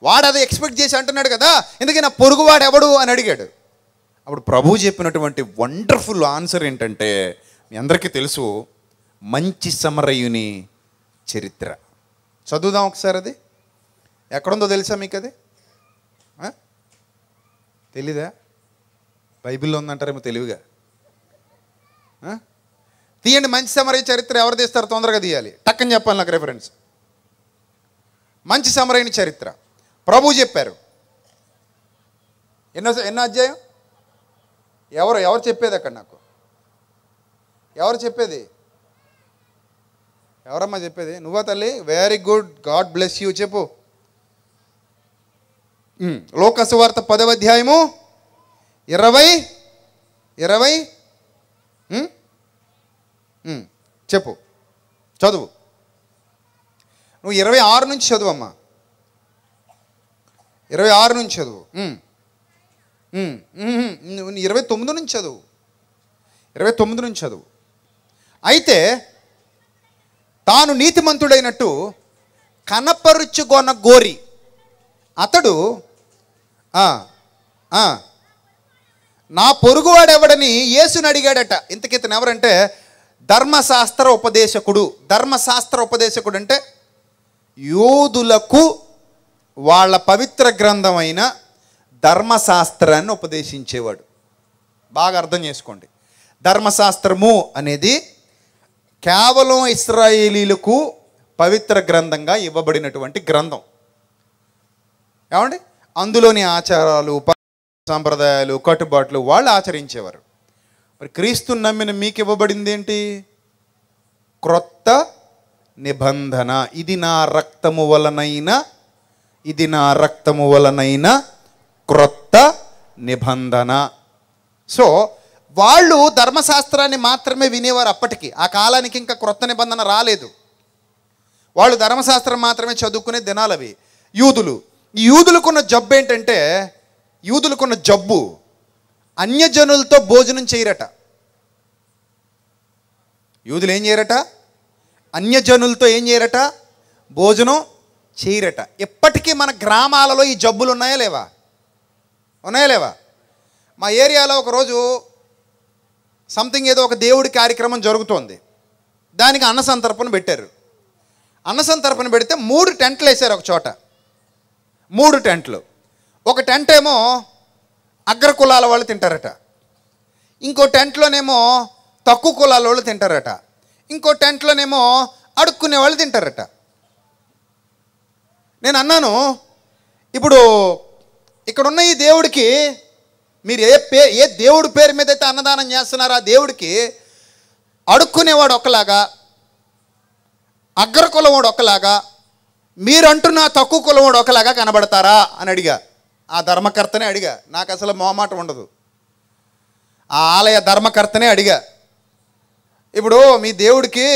వాడు అది ఎక్స్పెక్ట్ చేసి అంటున్నాడు కదా ఎందుకే నా పొరుగువాడు ఎవడు అని అడిగాడు అప్పుడు ప్రభు చెప్పినటువంటి వండర్ఫుల్ ఆన్సర్ ఏంటంటే మీ అందరికీ తెలుసు మంచి సమరయుని చరిత్ర చదువుదాం ఒకసారి అది ఎక్కడుందో తెలుసా మీకు అది తెలీదా బైబిల్లో ఉందంటారేమో తెలివిగా తీయండి మంచి సమరయ్య చరిత్ర ఎవరు తీస్తారు తొందరగా తీయాలి టక్కని చెప్పాలి నాకు రెఫరెన్స్ మంచి సమరైన చరిత్ర ప్రభు చెప్పారు ఎన్నో ఎన్నో అధ్యాయం ఎవరు ఎవరు చెప్పేది అక్కడ నాకు ఎవరు చెప్పేది ఎవరమ్మా చెప్పేది నువ్వా తల్లి very good God bless you చెప్పు లోకసువార్త పదవ అధ్యాయము ఇరవై ఇరవై చెప్పు చదువు నువ్వు ఇరవై ఆరు నుంచి చదువు అమ్మా ఇరవై ఆరు నుంచి చదువు ఇరవై తొమ్మిది నుంచి చదువు ఇరవై తొమ్మిది నుంచి చదువు అయితే తాను నీతిమంతుడైనట్టు కనపరుచుకొన గోరి అతడు నా పొరుగువాడెవడని యేసుని అడిగాడట ఇంతకితను ఎవరంటే ధర్మశాస్త్ర ఉపదేశకుడు ధర్మశాస్త్ర ఉపదేశకుడు అంటే యోధులకు వాళ్ళ పవిత్ర గ్రంథమైన ధర్మశాస్త్రాన్ని ఉపదేశించేవాడు బాగా అర్థం చేసుకోండి ధర్మశాస్త్రము అనేది కేవలం ఇస్రాయేలీలకు పవిత్ర గ్రంథంగా ఇవ్వబడినటువంటి గ్రంథం ఏమండి అందులోని ఆచారాలు సాంప్రదాయాలు కట్టుబాట్లు వాళ్ళు ఆచరించేవారు మరి క్రీస్తు నమ్మిన మీకు ఇవ్వబడింది ఏంటి క్రొత్త నిబంధన ఇది నా రక్తము వలనైనా ఇది నా రక్తము వలనైనా క్రొత్త నిబంధన సో వాళ్ళు ధర్మశాస్త్రాన్ని మాత్రమే వినేవారు అప్పటికి ఆ కాలానికి ఇంకా క్రొత్త నిబంధన రాలేదు వాళ్ళు ధర్మశాస్త్రం మాత్రమే చదువుకునే దినాలవి యూదులు ఈ యూదులకున్న జబ్బు ఏంటంటే యూదులకున్న జబ్బు అన్యజనులతో భోజనం చేయరట యూదులు ఏం చేయరట అన్యజనులతో ఏం చేయరట భోజనం చేయరట ఇప్పటికీ మన గ్రామాలలో ఈ జబ్బులు ఉన్నాయా లేవా ఉన్నాయా లేవా మా ఏరియాలో ఒకరోజు సంథింగ్ ఏదో ఒక దేవుడి కార్యక్రమం జరుగుతోంది దానికి అన్న సంతర్పణ పెట్టారు అన్న సంతర్పణ పెడితే మూడు టెంట్లు వేసారు ఒక చోట మూడు టెంట్లు ఒక టెంట్ ఏమో అగ్ర కులాల వాళ్ళు తింటారట ఇంకో టెంట్లోనేమో తక్కువ కులాల వాళ్ళు తింటారట ఇంకో టెంట్లోనేమో అడుక్కునే వాళ్ళు తింటారట నేను అన్నాను ఇప్పుడు ఇక్కడున్న ఈ దేవుడికి మీరు ఏ పే ఏ దేవుడి పేరు మీద అయితే అన్నదానం చేస్తున్నారో ఆ దేవుడికి అడుక్కునేవాడు ఒకలాగా అగ్రకులవాడు ఒకలాగా మీరంటున్న తక్కువ కులవాడు ఒకలాగా కనబడతారా అని అడిగా ఆ ధర్మకర్తనే అడిగా నాకు అసలు మొహమాటం ఉండదు ఆ ఆలయ ధర్మకర్తనే అడిగా ఇప్పుడు మీ దేవుడికి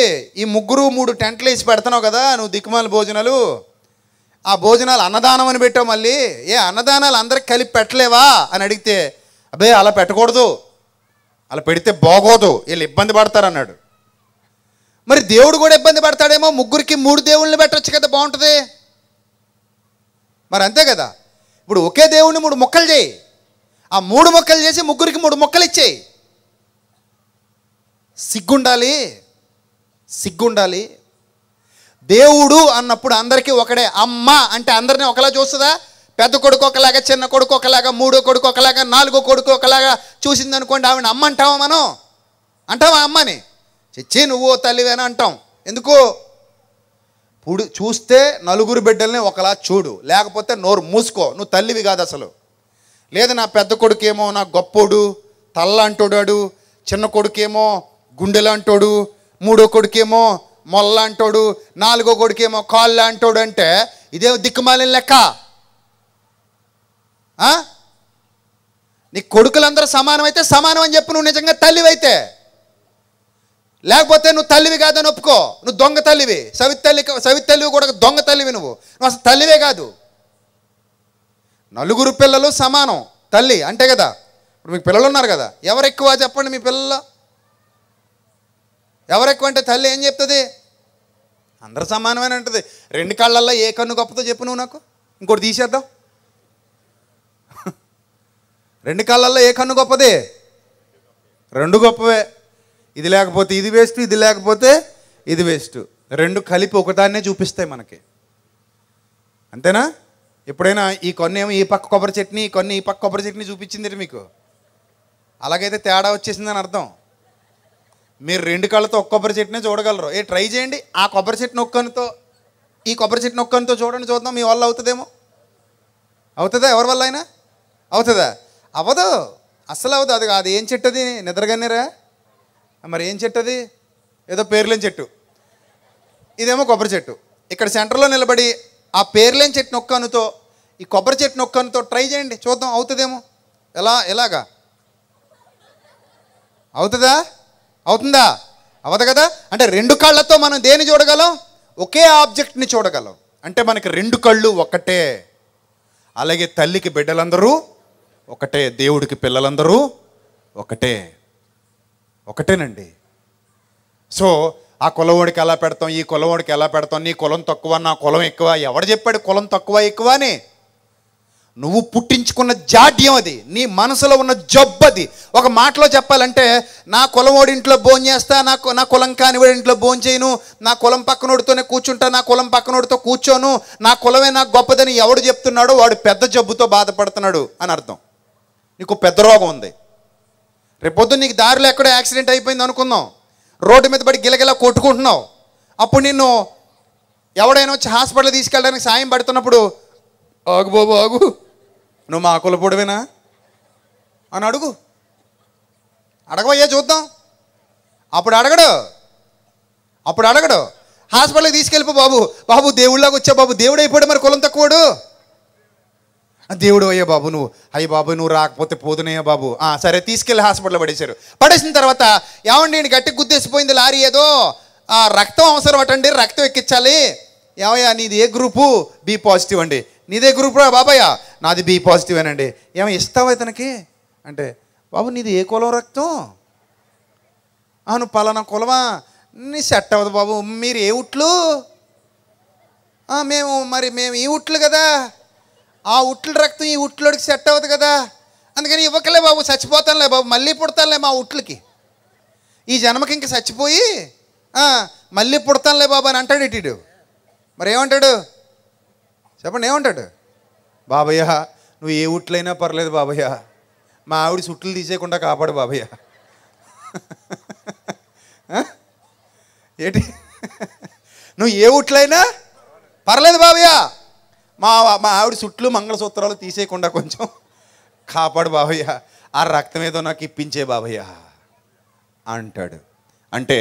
ఈ ముగ్గురు మూడు టెంట్లు వేసి పెడుతున్నావు కదా నువ్వు దిక్కుమాల భోజనాలు ఆ భోజనాలు అన్నదానం అని పెట్టావు మళ్ళీ ఏ అన్నదానాలు అందరికి కలిపి పెట్టలేవా అని అడిగితే అబ్బే అలా పెట్టకూడదు అలా పెడితే బాగోదు వీళ్ళు ఇబ్బంది పడతారన్నాడు మరి దేవుడు కూడా ఇబ్బంది పడతాడేమో ముగ్గురికి మూడు దేవుళ్ళని పెట్టచ్చు కదా బాగుంటుంది మరి అంతే కదా ఇప్పుడు ఒకే దేవుడిని మూడు మొక్కలు చేయి ఆ మూడు మొక్కలు చేసి ముగ్గురికి మూడు మొక్కలు ఇచ్చేయి సిగ్గుండాలి సిగ్గుండాలి దేవుడు అన్నప్పుడు అందరికీ ఒకడే అమ్మ అంటే అందరినీ ఒకలా చూస్తుందా పెద్ద కొడుకు ఒకలాగా చిన్న కొడుకు ఒకలాగా మూడో కొడుకు ఒకలాగా నాలుగో కొడుకు ఒకలాగా చూసిందనుకోండి ఆవిడ అమ్మ అంటావా మనం అంటావా అమ్మని చచ్చి నువ్వు తల్లివేన అంటాం ఎందుకు ఇప్పుడు చూస్తే నలుగురు బిడ్డల్ని ఒకలా చూడు లేకపోతే నోరు మూసుకో నువ్వు తల్లివి కాదు అసలు లేదు నా పెద్ద కొడుకేమో నా గొప్పోడు తల్లంటోడాడు చిన్న కొడుకేమో గుండెలంటోడు మూడో కొడుకేమో మొల్లంటోడు నాలుగో కొడుకేమో కాళ్ళంటోడు అంటే ఇదే దిక్కుమాలిన లెక్క నీ కొడుకులందరూ సమానమైతే సమానం అని చెప్పు నువ్వు నిజంగా తల్లివైతే లేకపోతే నువ్వు తల్లివి కాదని ఒప్పుకో నువ్వు దొంగ తల్లివి సవితల్లి తల్లి తల్లివి కూడా దొంగ తల్లివి నువ్వు నువ్వు అసలు తల్లివే కాదు నలుగురు పిల్లలు సమానం తల్లి అంటే కదా ఇప్పుడు మీకు పిల్లలు ఉన్నారు కదా ఎవరు ఎక్కువ చెప్పండి మీ పిల్లలు ఎవరు ఎక్కువ అంటే తల్లి ఏం చెప్తుంది అందరు సమానమైన ఉంటుంది రెండు కళ్ళల్లో ఏ కన్ను గొప్పతో చెప్పు నువ్వు నాకు ఇంకోటి తీసేద్దాం రెండు కళ్ళల్లో ఏ కన్ను గొప్పది రెండు గొప్పవే ఇది లేకపోతే ఇది వేస్ట్ ఇది లేకపోతే ఇది వేస్ట్ రెండు కలిపి ఒకదాన్నే చూపిస్తాయి మనకి అంతేనా ఎప్పుడైనా ఈ కొన్ని ఏమో ఈ పక్క కొబ్బరి చట్నీ కొన్ని ఈ పక్క కొబ్బరి చట్నీ చూపించింది మీకు అలాగైతే తేడా వచ్చేసిందని అర్థం మీరు రెండు కళ్ళతో ఒక కొబ్బరి చట్నీ చూడగలరు ఏ ట్రై చేయండి ఆ కొబ్బరి చట్నీ ఒక్కనితో ఈ కొబ్బరి చట్నీ ఒక్కనితో చూడండి చూద్దాం మీ వల్ల అవుతుందేమో అవుతుందా ఎవరి వల్ల అయినా అవుతుందా అవ్వదు అస్సలు అవ్వదు అది అది ఏం చెట్టు అది నిద్రగానేరా మరి ఏం చెట్టు అది ఏదో పేర్లేని చెట్టు ఇదేమో కొబ్బరి చెట్టు ఇక్కడ సెంటర్లో నిలబడి ఆ పేర్లేని చెట్టు నొక్కనుతో ఈ కొబ్బరి చెట్టు నొక్కనుతో ట్రై చేయండి చూద్దాం అవుతుందేమో ఎలా ఎలాగా అవుతుందా అవుతుందా అవదు కదా అంటే రెండు కళ్ళతో మనం దేని చూడగలం ఒకే ఆబ్జెక్ట్ని చూడగలం అంటే మనకి రెండు కళ్ళు ఒకటే అలాగే తల్లికి బిడ్డలందరూ ఒకటే దేవుడికి పిల్లలందరూ ఒకటే ఒకటేనండి సో ఆ కులవాడికి ఎలా పెడతాం ఈ కులవాడికి ఎలా పెడతాం నీ కులం తక్కువ నా కులం ఎక్కువ ఎవడు చెప్పాడు కులం తక్కువ ఎక్కువ అని నువ్వు పుట్టించుకున్న జాడ్యం అది నీ మనసులో ఉన్న జబ్బది ఒక మాటలో చెప్పాలంటే నా కులంవాడి ఇంట్లో భోంచేస్తా నా నా కులం కాని వాడి ఇంట్లో భోంచేయను నా కులం పక్కనోడితోనే కూర్చుంటా నా కులం పక్కనోడితో కూర్చోను నా కులమే నాకు గొప్పదని ఎవడు చెప్తున్నాడో వాడు పెద్ద జబ్బుతో బాధపడుతున్నాడు అని అర్థం నీకు పెద్ద రోగం ఉంది రేపొద్దు నీకు దారిలో ఎక్కడో యాక్సిడెంట్ అయిపోయింది అనుకుందాం రోడ్డు మీద పడి గిలగిలా కొట్టుకుంటున్నావు అప్పుడు నిన్ను ఎవడైనా వచ్చి హాస్పిటల్ తీసుకెళ్ళడానికి సాయం పడుతున్నప్పుడు ఆగు బాబు ఆగు నువ్వు మా కుల పొడవేనా అని అడుగు అడగబోయే చూద్దాం అప్పుడు అడగడు అప్పుడు అడగడు హాస్పిటల్కి తీసుకెళ్ళిపో బాబు బాబు దేవుళ్ళకి వచ్చా బాబు దేవుడు అయిపోయాడు మరి కులం తక్కువడు దేవుడు అయ్యే బాబు నువ్వు అయ్యే బాబు నువ్వు రాకపోతే పోదునయ్యా బాబు సరే తీసుకెళ్ళి హాస్పిటల్లో పడేశారు పడేసిన తర్వాత ఏమండి నేను గట్టి గుద్దేసిపోయింది లారీ ఏదో ఆ రక్తం అవసరం అటండి రక్తం ఎక్కించాలి ఏమయ్యా నీది ఏ గ్రూపు బి పాజిటివ్ అండి నీదే గ్రూప్ రా బాబాయ్య నాది బి పాజిటివ్ అండి ఏమో ఇస్తావా ఇతనికి అంటే బాబు నీది ఏ కులం రక్తం అవును పలానా కులమా నీ సెట్ అవ్వదు బాబు మీరు ఏ ఉట్లు మేము మరి మేము ఈ ఉట్లు కదా ఆ ఉట్ల రక్తం ఈ ఉట్లోడికి సెట్ అవ్వదు కదా అందుకని ఇవ్వకలే బాబు చచ్చిపోతానులే బాబు మళ్ళీ పుడతానులే మా ఉట్లకి ఈ జన్మకి ఇంక చచ్చిపోయి మళ్ళీ పుడతానులే బాబు అని అంటాడు ఇటు మరి ఏమంటాడు చెప్పండి ఏమంటాడు బాబయ్య నువ్వు ఏ ఉట్లైనా పర్లేదు బాబయ్య మా ఆవిడ సుట్లు తీసేయకుండా కాపాడు బాబయ్య ఏంటి నువ్వు ఏ ఉట్లైనా పర్లేదు బాబయ్య మా మా ఆవిడ చుట్లు మంగళసూత్రాలు తీసేయకుండా కొంచెం కాపాడు బాబయ్య ఆ రక్తం ఏదో నాకు ఇప్పించే బాబయ్య అంటాడు అంటే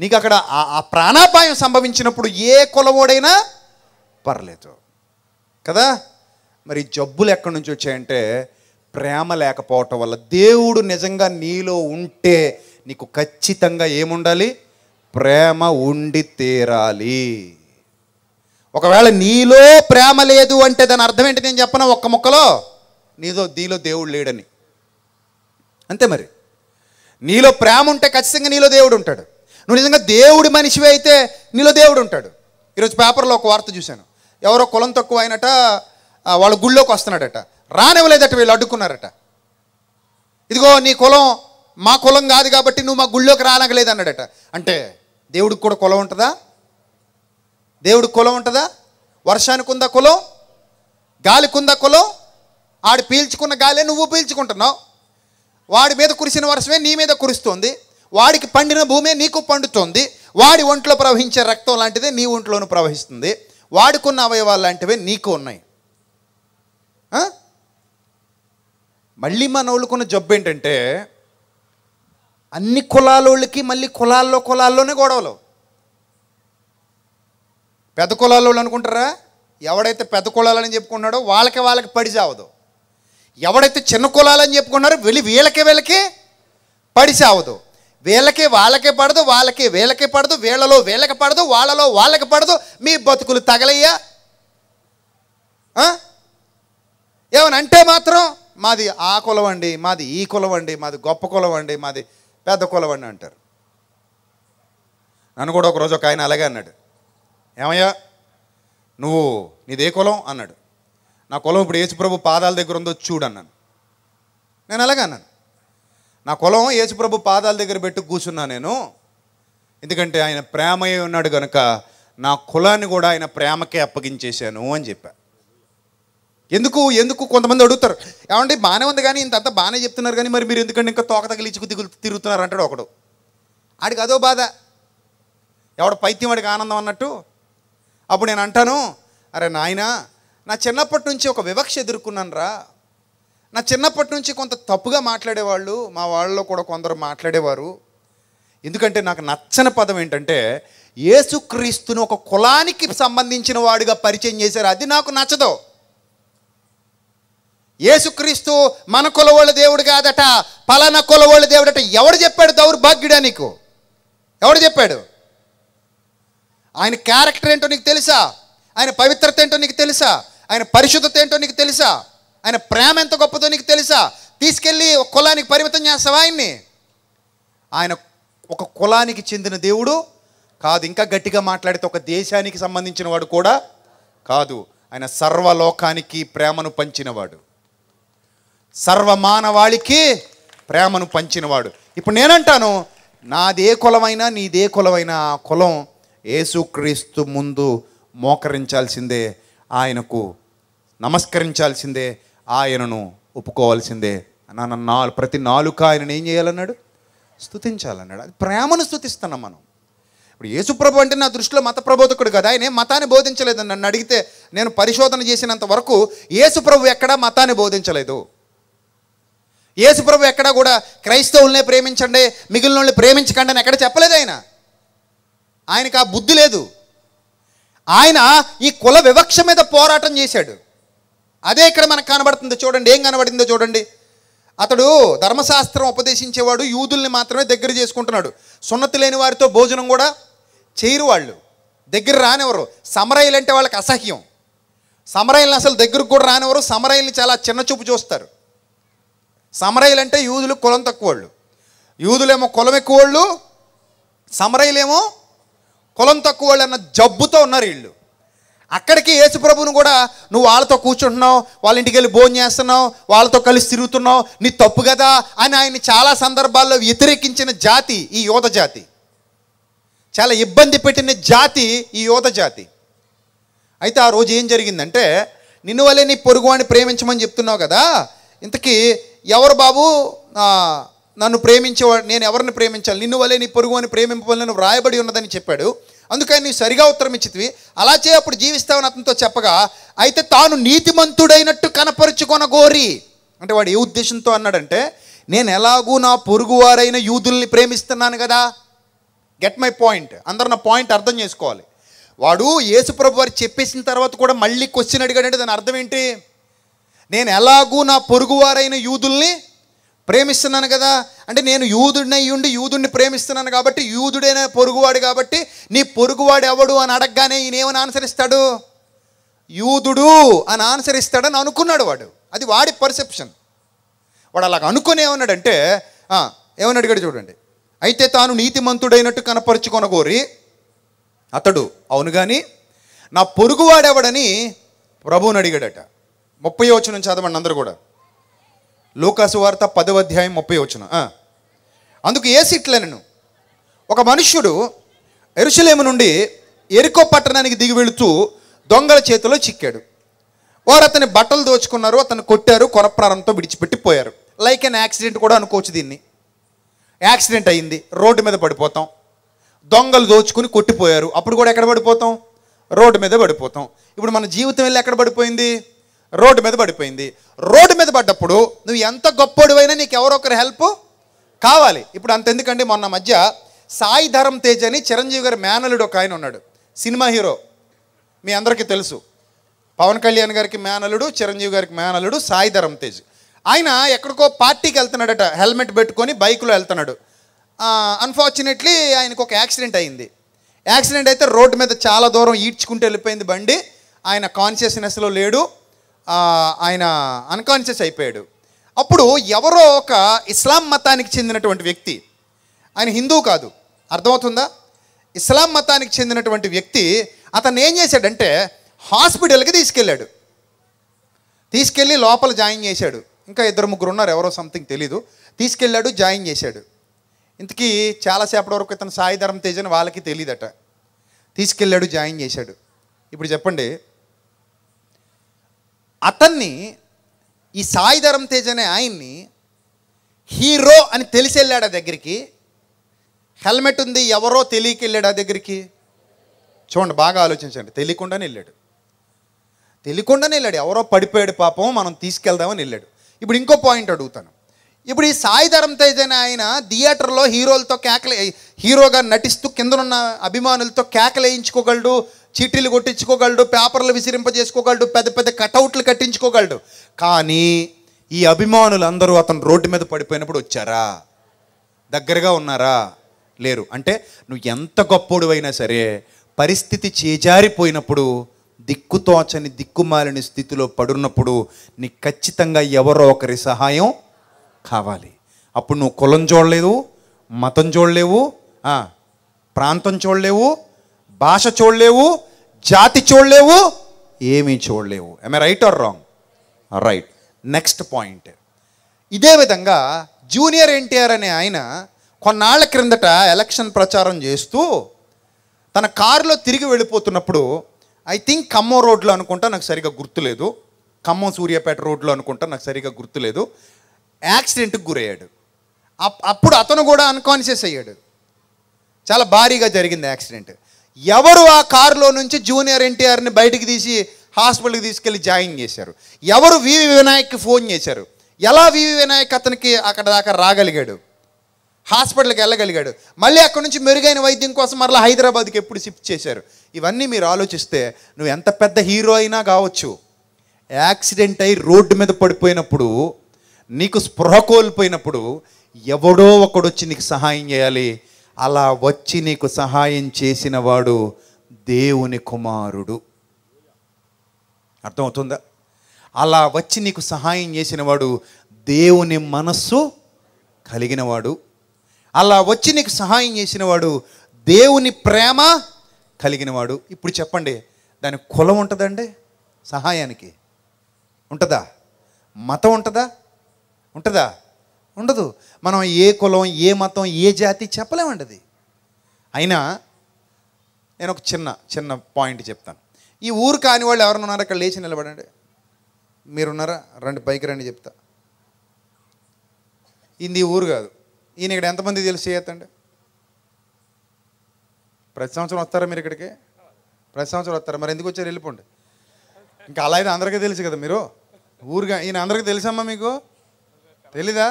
నీకు అక్కడ ఆ ప్రాణాపాయం సంభవించినప్పుడు ఏ కులవోడైనా పర్లేదు కదా మరి జబ్బులు ఎక్కడి నుంచి వచ్చాయంటే ప్రేమ లేకపోవటం వల్ల దేవుడు నిజంగా నీలో ఉంటే నీకు ఖచ్చితంగా ఏముండాలి ప్రేమ ఉండి తీరాలి ఒకవేళ నీలో ప్రేమ లేదు అంటే దాని అర్థం ఏంటి నేను చెప్పను ఒక్క ముక్కలో నీదో దీలో దేవుడు లేడని అంతే మరి నీలో ప్రేమ ఉంటే ఖచ్చితంగా నీలో దేవుడు ఉంటాడు నువ్వు నిజంగా దేవుడి మనిషివి అయితే నీలో దేవుడు ఉంటాడు ఈరోజు పేపర్లో ఒక వార్త చూశాను ఎవరో కులం తక్కువ అయినట వాళ్ళ గుళ్ళోకి వస్తున్నాడట రానివ్వలేదట వీళ్ళు అడ్డుకున్నారట ఇదిగో నీ కులం మా కులం కాదు కాబట్టి నువ్వు మా గుళ్ళోకి రానగలేదు అన్నాడట అంటే దేవుడికి కూడా కులం ఉంటుందా దేవుడు కులం ఉంటుందా వర్షానికి ఉందా కులం గాలికి ఉందా కులం ఆడు పీల్చుకున్న గాలే నువ్వు పీల్చుకుంటున్నావు వాడి మీద కురిసిన వర్షమే నీ మీద కురుస్తుంది వాడికి పండిన భూమే నీకు పండుతుంది వాడి ఒంట్లో ప్రవహించే రక్తం లాంటిదే నీ ఒంట్లోనూ ప్రవహిస్తుంది వాడుకున్న అవయవాలు లాంటివే నీకు ఉన్నాయి మళ్ళీ మన వాళ్ళకున్న జబ్బు ఏంటంటే అన్ని కులాలోళ్ళకి మళ్ళీ కులాల్లో కులాల్లోనే గొడవలు పెద్ద కులాల వాళ్ళు అనుకుంటారా ఎవడైతే పెద్ద కులాలని చెప్పుకున్నాడో వాళ్ళకి వాళ్ళకి పడి చావదు ఎవడైతే చిన్న కులాలని చెప్పుకున్నారో వెళ్ళి వీళ్ళకి వీళ్ళకి పడి చావదు వీళ్ళకి వాళ్ళకే పడదు వాళ్ళకి వీళ్ళకి పడదు వీళ్ళలో వీళ్ళకి పడదు వాళ్ళలో వాళ్ళకి పడదు మీ బతుకులు తగలయ్యా ఏమనంటే మాత్రం మాది ఆ కులం అండి మాది ఈ కులం అండి మాది గొప్ప కులం అండి మాది పెద్ద కులం అండి అంటారు నన్ను కూడా ఒకరోజు ఒక ఆయన అలాగే అన్నాడు ఏమయ్యా నువ్వు నీదే కులం అన్నాడు నా కులం ఇప్పుడు యేసుప్రభు పాదాల దగ్గర ఉందో చూడన్నాను నేను అలాగే అన్నాను నా కులం యేసుప్రభు పాదాల దగ్గర పెట్టి కూర్చున్నా నేను ఎందుకంటే ఆయన ప్రేమయ్య ఉన్నాడు కనుక నా కులాన్ని కూడా ఆయన ప్రేమకే అప్పగించేశాను అని చెప్పా ఎందుకు ఎందుకు కొంతమంది అడుగుతారు ఏమంటే బాగానే ఉంది కానీ ఇంతంతా బాగానే చెప్తున్నారు కానీ మరి మీరు ఎందుకంటే ఇంకా తోక తగిలించుకు దిగులు తిరుగుతున్నారు అంటాడు ఒకడు ఆడికి అదో బాధ ఎవడ పైత్యం వాడికి ఆనందం అన్నట్టు అప్పుడు నేను అంటాను అరే నాయన నా చిన్నప్పటి నుంచి ఒక వివక్ష ఎదుర్కొన్నాను రా నా చిన్నప్పటి నుంచి కొంత తప్పుగా మాట్లాడేవాళ్ళు మా వాళ్ళలో కూడా కొందరు మాట్లాడేవారు ఎందుకంటే నాకు నచ్చని పదం ఏంటంటే ఏసుక్రీస్తును ఒక కులానికి సంబంధించిన వాడిగా పరిచయం చేశారు అది నాకు నచ్చదు ఏసుక్రీస్తు మన కులవాళ్ళ దేవుడు కాదట పలానా కులవాళ్ళ దేవుడట ఎవడు చెప్పాడు దౌర్భాగ్యుడా నీకు ఎవడు చెప్పాడు ఆయన క్యారెక్టర్ ఏంటో నీకు తెలుసా ఆయన పవిత్రత ఏంటో నీకు తెలుసా ఆయన పరిశుద్ధత ఏంటో నీకు తెలుసా ఆయన ప్రేమ ఎంత గొప్పదో నీకు తెలుసా తీసుకెళ్ళి ఒక కులానికి పరిమితం చేస్తావా ఆయన్ని ఆయన ఒక కులానికి చెందిన దేవుడు కాదు ఇంకా గట్టిగా మాట్లాడితే ఒక దేశానికి సంబంధించిన వాడు కూడా కాదు ఆయన సర్వలోకానికి ప్రేమను పంచినవాడు సర్వమానవాళికి ప్రేమను పంచినవాడు ఇప్పుడు నేనంటాను నాదే కులమైనా నీదే కులమైనా కులం యేసుక్రీస్తు ముందు మోకరించాల్సిందే ఆయనకు నమస్కరించాల్సిందే ఆయనను ఒప్పుకోవాల్సిందే నా ప్రతి నాలుక ఆయనను ఏం చేయాలన్నాడు స్థుతించాలన్నాడు అది ప్రేమను స్థుతిస్తున్నాం మనం ఇప్పుడు యేసుప్రభు అంటే నా దృష్టిలో మత ప్రబోధకుడు కదా ఆయన మతాన్ని బోధించలేదు నన్ను అడిగితే నేను పరిశోధన చేసినంత వరకు యేసుప్రభు ఎక్కడా మతాన్ని బోధించలేదు యేసుప్రభు ఎక్కడా కూడా క్రైస్తవుల్నే ప్రేమించండి మిగిలిన వాళ్ళని ప్రేమించకండి అని ఎక్కడ చెప్పలేదు ఆయన ఆయనకు ఆ బుద్ధి లేదు ఆయన ఈ కుల వివక్ష మీద పోరాటం చేశాడు అదే ఇక్కడ మనకు కనబడుతుంది చూడండి ఏం కనబడిందో చూడండి అతడు ధర్మశాస్త్రం ఉపదేశించేవాడు యూదుల్ని మాత్రమే దగ్గర చేసుకుంటున్నాడు సున్నతి లేని వారితో భోజనం కూడా చేయరు వాళ్ళు దగ్గర రానివ్వరు సమరయ్యలు అంటే వాళ్ళకి అసహ్యం సమరయ్యలను అసలు దగ్గరకు కూడా రానివ్వరు సమరయ్యల్ని చాలా చిన్న చూపు చూస్తారు సమరయ్యలు అంటే యూదులు కులం తక్కువ వాళ్ళు యూదులేమో కులం ఎక్కువ వాళ్ళు సమరయ్యలేమో కులం తక్కువ వాళ్ళు అన్న జబ్బుతో ఉన్నారు వీళ్ళు అక్కడికి యేసుప్రభుని కూడా నువ్వు వాళ్ళతో కూర్చుంటున్నావు వాళ్ళ ఇంటికి వెళ్ళి భోజనం చేస్తున్నావు వాళ్ళతో కలిసి తిరుగుతున్నావు నీ తప్పు కదా అని ఆయన చాలా సందర్భాల్లో వ్యతిరేకించిన జాతి ఈ యోధ జాతి చాలా ఇబ్బంది పెట్టిన జాతి ఈ యోధ జాతి అయితే ఆ రోజు ఏం జరిగిందంటే నిన్ను వల్లే నీ పొరుగువాడిని ప్రేమించమని చెప్తున్నావు కదా ఇంతకీ ఎవరు బాబు నన్ను ప్రేమించేవాడు నేను ఎవరిని ప్రేమించాలి నిన్ను వలే నీ పొరుగు అని ప్రేమింపవలని వ్రాయబడి ఉన్నదని చెప్పాడు అందుకని నీవు సరిగా ఉత్తరం ఇచ్చితివి అలా చేయప్పుడు జీవిస్తావని అతనితో చెప్పగా అయితే తాను నీతిమంతుడైనట్టు గోరి అంటే వాడు ఏ ఉద్దేశంతో అన్నాడంటే నేను ఎలాగూ నా పొరుగువారైన యూదుల్ని ప్రేమిస్తున్నాను కదా గెట్ మై పాయింట్ అందరు నా పాయింట్ అర్థం చేసుకోవాలి వాడు యేసుప్రభు వారు చెప్పేసిన తర్వాత కూడా మళ్ళీ క్వశ్చన్ అడిగాడంటే దాని అర్థం ఏంటి నేను ఎలాగూ నా పొరుగువారైన యూదుల్ని ప్రేమిస్తున్నాను కదా అంటే నేను యూదుడినై ఉండి యూదుడిని ప్రేమిస్తున్నాను కాబట్టి యూదుడైన పొరుగువాడు కాబట్టి నీ పొరుగువాడు ఎవడు అని అడగగానే ఈయన ఏమని ఆన్సరిస్తాడు యూదుడు అని ఆన్సరిస్తాడని అనుకున్నాడు వాడు అది వాడి పర్సెప్షన్ వాడు అలాగ అనుకుని ఏమన్నాడంటే ఏమని అడిగాడు చూడండి అయితే తాను నీతిమంతుడైనట్టు కనపరుచుకొనగోరి అతడు అవును కానీ నా పొరుగువాడెవడని ప్రభువుని అడిగాడట ముప్పై వచ్చిన చదవండి అందరూ కూడా లోకాసు వార్త పదవ అధ్యాయం ముప్పై వచ్చిన అందుకు ఏ ఏసిట్లనను ఒక మనుష్యుడు ఎరుసలేము నుండి ఎరుకో పట్టణానికి దిగి వెళుతూ దొంగల చేతిలో చిక్కాడు వారు అతని బట్టలు దోచుకున్నారు అతను కొట్టారు కొరప్రారంతో విడిచిపెట్టి పోయారు లైక్ అన్ యాక్సిడెంట్ కూడా అనుకోవచ్చు దీన్ని యాక్సిడెంట్ అయింది రోడ్డు మీద పడిపోతాం దొంగలు దోచుకుని కొట్టిపోయారు అప్పుడు కూడా ఎక్కడ పడిపోతాం రోడ్డు మీద పడిపోతాం ఇప్పుడు మన జీవితం వెళ్ళి ఎక్కడ పడిపోయింది రోడ్డు మీద పడిపోయింది రోడ్డు మీద పడ్డప్పుడు నువ్వు ఎంత గొప్పోడివైనా నీకు ఎవరొకరి హెల్ప్ కావాలి ఇప్పుడు అంత ఎందుకంటే మొన్న మధ్య సాయి ధరం తేజ్ అని చిరంజీవి గారి మేనలుడు ఒక ఆయన ఉన్నాడు సినిమా హీరో మీ అందరికీ తెలుసు పవన్ కళ్యాణ్ గారికి మేనలుడు చిరంజీవి గారికి మేనలుడు సాయి ధరం తేజ్ ఆయన ఎక్కడికో పార్టీకి వెళ్తున్నాడట హెల్మెట్ పెట్టుకొని బైక్లో వెళ్తున్నాడు అన్ఫార్చునేట్లీ ఆయనకు ఒక యాక్సిడెంట్ అయింది యాక్సిడెంట్ అయితే రోడ్డు మీద చాలా దూరం ఈడ్చుకుంటూ వెళ్ళిపోయింది బండి ఆయన కాన్షియస్నెస్లో లేడు ఆయన అన్కాన్షియస్ అయిపోయాడు అప్పుడు ఎవరో ఒక ఇస్లాం మతానికి చెందినటువంటి వ్యక్తి ఆయన హిందూ కాదు అర్థమవుతుందా ఇస్లాం మతానికి చెందినటువంటి వ్యక్తి అతను ఏం చేశాడంటే హాస్పిటల్కి తీసుకెళ్ళాడు తీసుకెళ్ళి లోపల జాయిన్ చేశాడు ఇంకా ఇద్దరు ముగ్గురు ఉన్నారు ఎవరో సంథింగ్ తెలీదు తీసుకెళ్ళాడు జాయిన్ చేశాడు ఇంతకీ చాలాసేపటి వరకు ఇతను సాయి ధర్మ తేజ్ అని వాళ్ళకి తెలియదట తీసుకెళ్ళాడు జాయిన్ చేశాడు ఇప్పుడు చెప్పండి అతన్ని ఈ సాయిధరం తేజ్ అనే ఆయన్ని హీరో అని తెలిసి వెళ్ళాడు ఆ దగ్గరికి హెల్మెట్ ఉంది ఎవరో తెలియక వెళ్ళాడు ఆ దగ్గరికి చూడండి బాగా ఆలోచించండి తెలియకుండానే వెళ్ళాడు తెలియకుండానే వెళ్ళాడు ఎవరో పడిపోయాడు పాపం మనం తీసుకెళ్దామని వెళ్ళాడు ఇప్పుడు ఇంకో పాయింట్ అడుగుతాను ఇప్పుడు ఈ సాయి ధరం తేజ్ అనే ఆయన థియేటర్లో హీరోలతో కేకలే హీరోగా నటిస్తూ కిందనున్న అభిమానులతో కేకలేయించుకోగలడు చీటీలు కొట్టించుకోగలడు పేపర్లు విసిరింపజేసుకోగలడు పెద్ద పెద్ద కటౌట్లు కట్టించుకోగలడు కానీ ఈ అభిమానులు అందరూ అతను రోడ్డు మీద పడిపోయినప్పుడు వచ్చారా దగ్గరగా ఉన్నారా లేరు అంటే నువ్వు ఎంత గొప్పోడు అయినా సరే పరిస్థితి చేజారిపోయినప్పుడు దిక్కుతోచని దిక్కుమాలిన స్థితిలో పడున్నప్పుడు నీకు ఖచ్చితంగా ఎవరో ఒకరి సహాయం కావాలి అప్పుడు నువ్వు కులం చూడలేవు మతం చూడలేవు ప్రాంతం చూడలేవు భాష చూడలేవు జాతి చూడలేవు ఏమీ చూడలేవు am right or wrong right next point ఇదే విధంగా జూనియర్ ఎన్టీఆర్ అనే ఆయన కొన్నాళ్ల క్రిందట ఎలక్షన్ ప్రచారం చేస్తూ తన కారులో తిరిగి వెళ్ళిపోతున్నప్పుడు ఐ థింక్ ఖమ్మం రోడ్లో అనుకుంటా నాకు సరిగా గుర్తులేదు ఖమ్మం సూర్యాపేట రోడ్లో అనుకుంటా నాకు సరిగా గుర్తులేదు యాక్సిడెంట్కి గురయ్యాడు అప్పుడు అతను కూడా అన్కాన్షియస్ అయ్యాడు చాలా భారీగా జరిగింది యాక్సిడెంట్ ఎవరు ఆ కారులో నుంచి జూనియర్ ఎన్టీఆర్ని బయటికి తీసి హాస్పిటల్కి తీసుకెళ్ళి జాయిన్ చేశారు ఎవరు వివి వినాయక్కి ఫోన్ చేశారు ఎలా వివి వినాయక్ అతనికి అక్కడ దాకా రాగలిగాడు హాస్పిటల్కి వెళ్ళగలిగాడు మళ్ళీ అక్కడ నుంచి మెరుగైన వైద్యం కోసం మరలా హైదరాబాద్కి ఎప్పుడు షిఫ్ట్ చేశారు ఇవన్నీ మీరు ఆలోచిస్తే నువ్వు ఎంత పెద్ద హీరో అయినా కావచ్చు యాక్సిడెంట్ అయి రోడ్డు మీద పడిపోయినప్పుడు నీకు స్పృహ కోల్పోయినప్పుడు ఎవడో ఒకడొచ్చి నీకు సహాయం చేయాలి అలా వచ్చి నీకు సహాయం చేసిన వాడు దేవుని కుమారుడు అర్థమవుతుందా అలా వచ్చి నీకు సహాయం చేసినవాడు దేవుని మనస్సు కలిగినవాడు అలా వచ్చి నీకు సహాయం చేసినవాడు దేవుని ప్రేమ కలిగినవాడు ఇప్పుడు చెప్పండి దాని కులం ఉంటుందండి సహాయానికి ఉంటుందా మతం ఉంటుందా ఉంటుందా ఉండదు మనం ఏ కులం ఏ మతం ఏ జాతి చెప్పలేమండి అది అయినా నేను ఒక చిన్న చిన్న పాయింట్ చెప్తాను ఈ ఊరు కాని వాళ్ళు ఎవరైనా ఉన్నారా అక్కడ లేచి నిలబడండి మీరున్నారా రెండు పైకి రండి చెప్తా ఇది ఊరు కాదు ఈయన ఇక్కడ ఎంతమంది తెలిసి చేయొద్దండి ప్రతి సంవత్సరం వస్తారా మీరు ఇక్కడికి ప్రతి సంవత్సరం వస్తారా మరి ఎందుకు వచ్చారు వెళ్ళిపోండి ఇంకా అలా అయితే అందరికీ తెలుసు కదా మీరు ఊరుగా ఈయన అందరికీ తెలుసమ్మా మీకు తెలీదా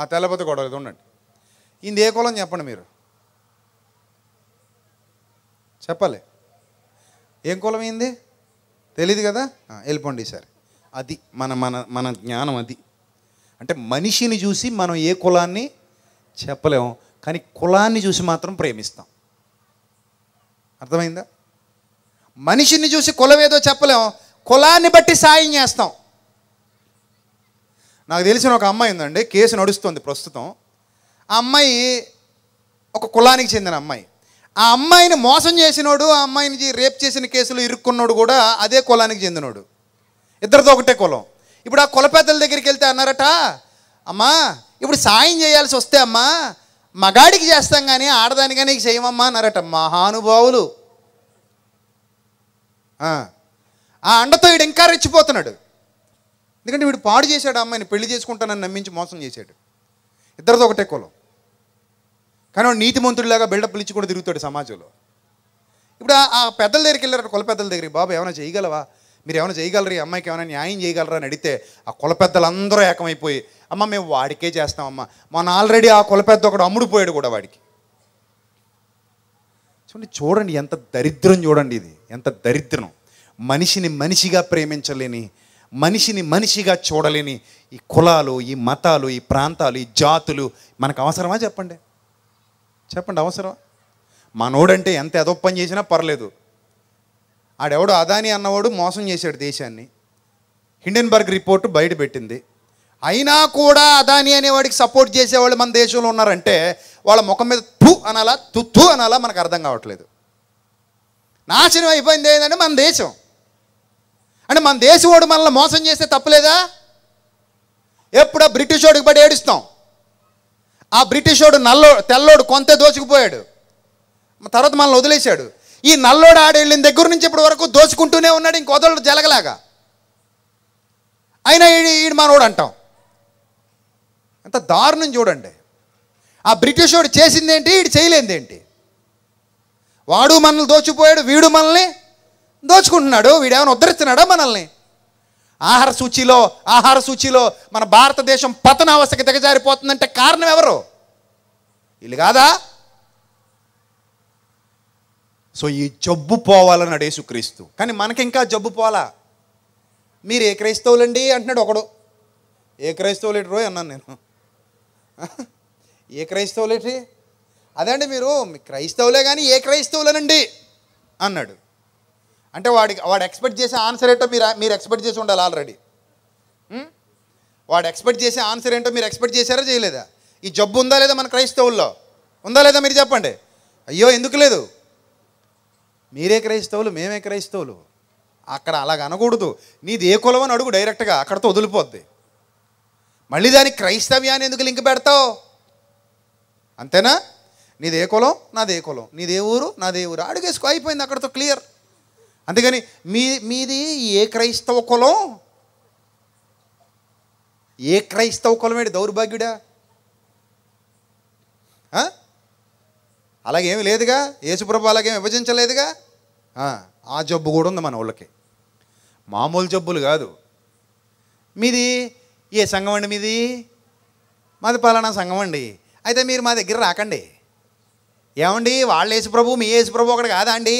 ఆ తెల్లపతి గొడవలేదు ఉండండి ఇంది ఏ కులం చెప్పండి మీరు చెప్పాలి ఏం కులం ఏంది తెలియదు కదా వెళ్ళిపోండి సార్ అది మన మన మన జ్ఞానం అది అంటే మనిషిని చూసి మనం ఏ కులాన్ని చెప్పలేము కానీ కులాన్ని చూసి మాత్రం ప్రేమిస్తాం అర్థమైందా మనిషిని చూసి కులం ఏదో చెప్పలేము కులాన్ని బట్టి సాయం చేస్తాం నాకు తెలిసిన ఒక అమ్మాయి ఉందండి కేసు నడుస్తుంది ప్రస్తుతం ఆ అమ్మాయి ఒక కులానికి చెందిన అమ్మాయి ఆ అమ్మాయిని మోసం చేసినోడు ఆ అమ్మాయిని రేప్ చేసిన కేసులు ఇరుక్కున్నోడు కూడా అదే కులానికి చెందినోడు ఇద్దరితో ఒకటే కులం ఇప్పుడు ఆ కులపేదల దగ్గరికి వెళ్తే అన్నారట అమ్మా ఇప్పుడు సాయం చేయాల్సి వస్తే అమ్మా మగాడికి చేస్తాం కానీ ఆడదాని కానీ చేయమమ్మా అన్నారట మహానుభావులు ఆ అండతో ఇంకా రెచ్చిపోతున్నాడు ఎందుకంటే వీడు పాడు చేశాడు అమ్మాయిని పెళ్లి చేసుకుంటానని నమ్మించి మోసం చేశాడు ఇద్దరితో ఒకటే కులం కానీ వాడు నీతిమంతుడిలాగా బిల్డప్ పిలిచి కూడా తిరుగుతాడు సమాజంలో ఇప్పుడు ఆ పెద్దల దగ్గరికి వెళ్ళారు కుల పెద్దల దగ్గరికి బాబు ఏమైనా చేయగలవా మీరు ఏమైనా చేయగలరు ఈ అమ్మాయికి ఏమైనా న్యాయం చేయగలరా అని అడిగితే ఆ కుల పెద్దలందరూ ఏకమైపోయి అమ్మ మేము వాడికే చేస్తామమ్మ మొన్న ఆల్రెడీ ఆ కుల పెద్ద ఒకడు అమ్ముడుపోయాడు కూడా వాడికి చూడండి చూడండి ఎంత దరిద్రం చూడండి ఇది ఎంత దరిద్రం మనిషిని మనిషిగా ప్రేమించలేని మనిషిని మనిషిగా చూడలేని ఈ కులాలు ఈ మతాలు ఈ ప్రాంతాలు ఈ జాతులు మనకు అవసరమా చెప్పండి చెప్పండి అవసరమా మనోడంటే ఎంత పని చేసినా పర్లేదు ఆడెవడు అదాని అన్నవాడు మోసం చేశాడు దేశాన్ని హిండెన్బర్గ్ రిపోర్టు బయట పెట్టింది అయినా కూడా అదాని అనేవాడికి సపోర్ట్ చేసేవాళ్ళు మన దేశంలో ఉన్నారంటే వాళ్ళ ముఖం మీద తు అనాలా తు తు అనాలా మనకు అర్థం కావట్లేదు నాశనం అయిపోయింది ఏంటంటే మన దేశం అంటే మన దేశవాడు మనల్ని మోసం చేస్తే తప్పలేదా ఎప్పుడో బ్రిటిష్ వాడికి పడి ఏడుస్తాం ఆ బ్రిటిష్ వాడు నల్లో తెల్లోడు కొంత దోచుకుపోయాడు తర్వాత మనల్ని వదిలేశాడు ఈ నల్లోడు ఆడ వెళ్ళిన దగ్గర నుంచి ఇప్పటి వరకు దోచుకుంటూనే ఉన్నాడు వదలడు జలగలాగా అయినా ఈడు ఈడు మనోడు అంటాం ఎంత దారుణం చూడండి ఆ బ్రిటిష్ వాడు చేసిందేంటి ఈడు చేయలేదేంటి వాడు మనల్ని దోచిపోయాడు వీడు మనల్ని దోచుకుంటున్నాడు వీడేమైనా ఉద్ధరిస్తున్నాడా మనల్ని ఆహార సూచీలో ఆహార సూచీలో మన భారతదేశం పతనావస్థకి దిగజారిపోతుందంటే కారణం ఎవరు వీళ్ళు కాదా సో ఈ జబ్బు పోవాలన్నాడు యేసుక్రీస్తు కానీ మనకింకా జబ్బు పోవాలా మీరు ఏ క్రైస్తవులండి అంటున్నాడు ఒకడు ఏ క్రైస్తవులేటరు అన్నాను నేను ఏ క్రైస్తవులేటి అదే అండి మీరు క్రైస్తవులే కానీ ఏ క్రైస్తవులేనండి అన్నాడు అంటే వాడికి వాడు ఎక్స్పెక్ట్ చేసే ఆన్సర్ ఏంటో మీరు మీరు ఎక్స్పెక్ట్ చేసి ఉండాలి ఆల్రెడీ hmm? వాడు ఎక్స్పెక్ట్ చేసే ఆన్సర్ ఏంటో మీరు ఎక్స్పెక్ట్ చేశారా చేయలేదా ఈ జబ్బు ఉందా లేదా మన క్రైస్తవుల్లో ఉందా లేదా మీరు చెప్పండి అయ్యో ఎందుకు లేదు మీరే క్రైస్తవులు మేమే క్రైస్తవులు అక్కడ అలాగ అనకూడదు నీది ఏ కులం అని అడుగు డైరెక్ట్గా అక్కడతో వదిలిపోద్ది మళ్ళీ దానికి క్రైస్తవ్యాన్ని ఎందుకు లింక్ పెడతావు అంతేనా నీదే కులం నాదే కులం నీదే ఊరు నాదే ఊరు అడుగేసుకో అయిపోయింది అక్కడతో క్లియర్ అంతేగాని మీ మీది ఏ క్రైస్తవ కులం ఏ క్రైస్తవ కులమేడు దౌర్భాగ్యుడా అలాగేమి లేదుగా యేసుప్రభు అలాగేమి విభజించలేదుగా ఆ జబ్బు కూడా ఉంది మన వాళ్ళకి మామూలు జబ్బులు కాదు మీది ఏ సంఘం అండి మీది మాది పలానా సంఘం అండి అయితే మీరు మా దగ్గర రాకండి ఏమండి వాళ్ళు యేసుప్రభు మీ యేసుప్రభు ఒకటి కాదా అండి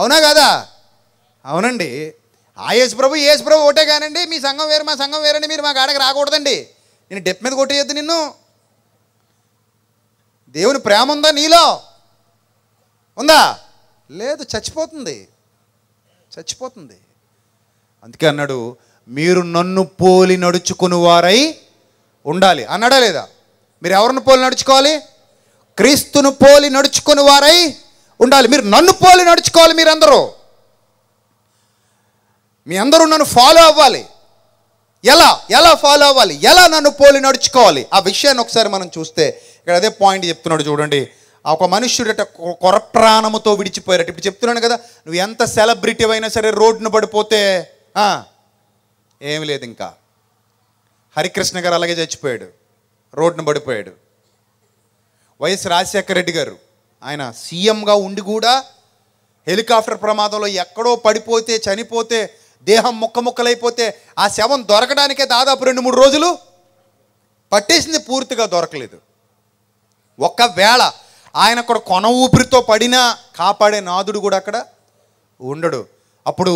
అవునా కాదా అవునండి ఆ యేసు ప్రభు యేసు ప్రభు ఒకటే కానండి మీ సంఘం వేరు మా సంఘం వేరండి మీరు మా కాడకి రాకూడదండి నేను డెప్ మీద కొట్టేయద్దు నిన్ను దేవుని ప్రేమ ఉందా నీలో ఉందా లేదు చచ్చిపోతుంది చచ్చిపోతుంది అందుకే అన్నాడు మీరు నన్ను పోలి నడుచుకుని వారై ఉండాలి అన్నాడా లేదా మీరు ఎవరిని పోలి నడుచుకోవాలి క్రీస్తును పోలి నడుచుకుని వారై ఉండాలి మీరు నన్ను పోలి నడుచుకోవాలి మీరందరూ మీ అందరూ నన్ను ఫాలో అవ్వాలి ఎలా ఎలా ఫాలో అవ్వాలి ఎలా నన్ను పోలి నడుచుకోవాలి ఆ విషయాన్ని ఒకసారి మనం చూస్తే ఇక్కడ అదే పాయింట్ చెప్తున్నాడు చూడండి ఒక కొర ప్రాణముతో విడిచిపోయారట ఇప్పుడు చెప్తున్నాను కదా నువ్వు ఎంత సెలబ్రిటీ అయినా సరే రోడ్డును పడిపోతే ఏమి లేదు ఇంకా హరికృష్ణ గారు అలాగే చచ్చిపోయాడు రోడ్డును పడిపోయాడు వైఎస్ రాజశేఖర రెడ్డి గారు ఆయన సీఎంగా ఉండి కూడా హెలికాప్టర్ ప్రమాదంలో ఎక్కడో పడిపోతే చనిపోతే దేహం ముక్క ముక్కలైపోతే ఆ శవం దొరకడానికే దాదాపు రెండు మూడు రోజులు పట్టేసింది పూర్తిగా దొరకలేదు ఒకవేళ ఆయన అక్కడ కొన ఊపిరితో పడినా కాపాడే నాదుడు కూడా అక్కడ ఉండడు అప్పుడు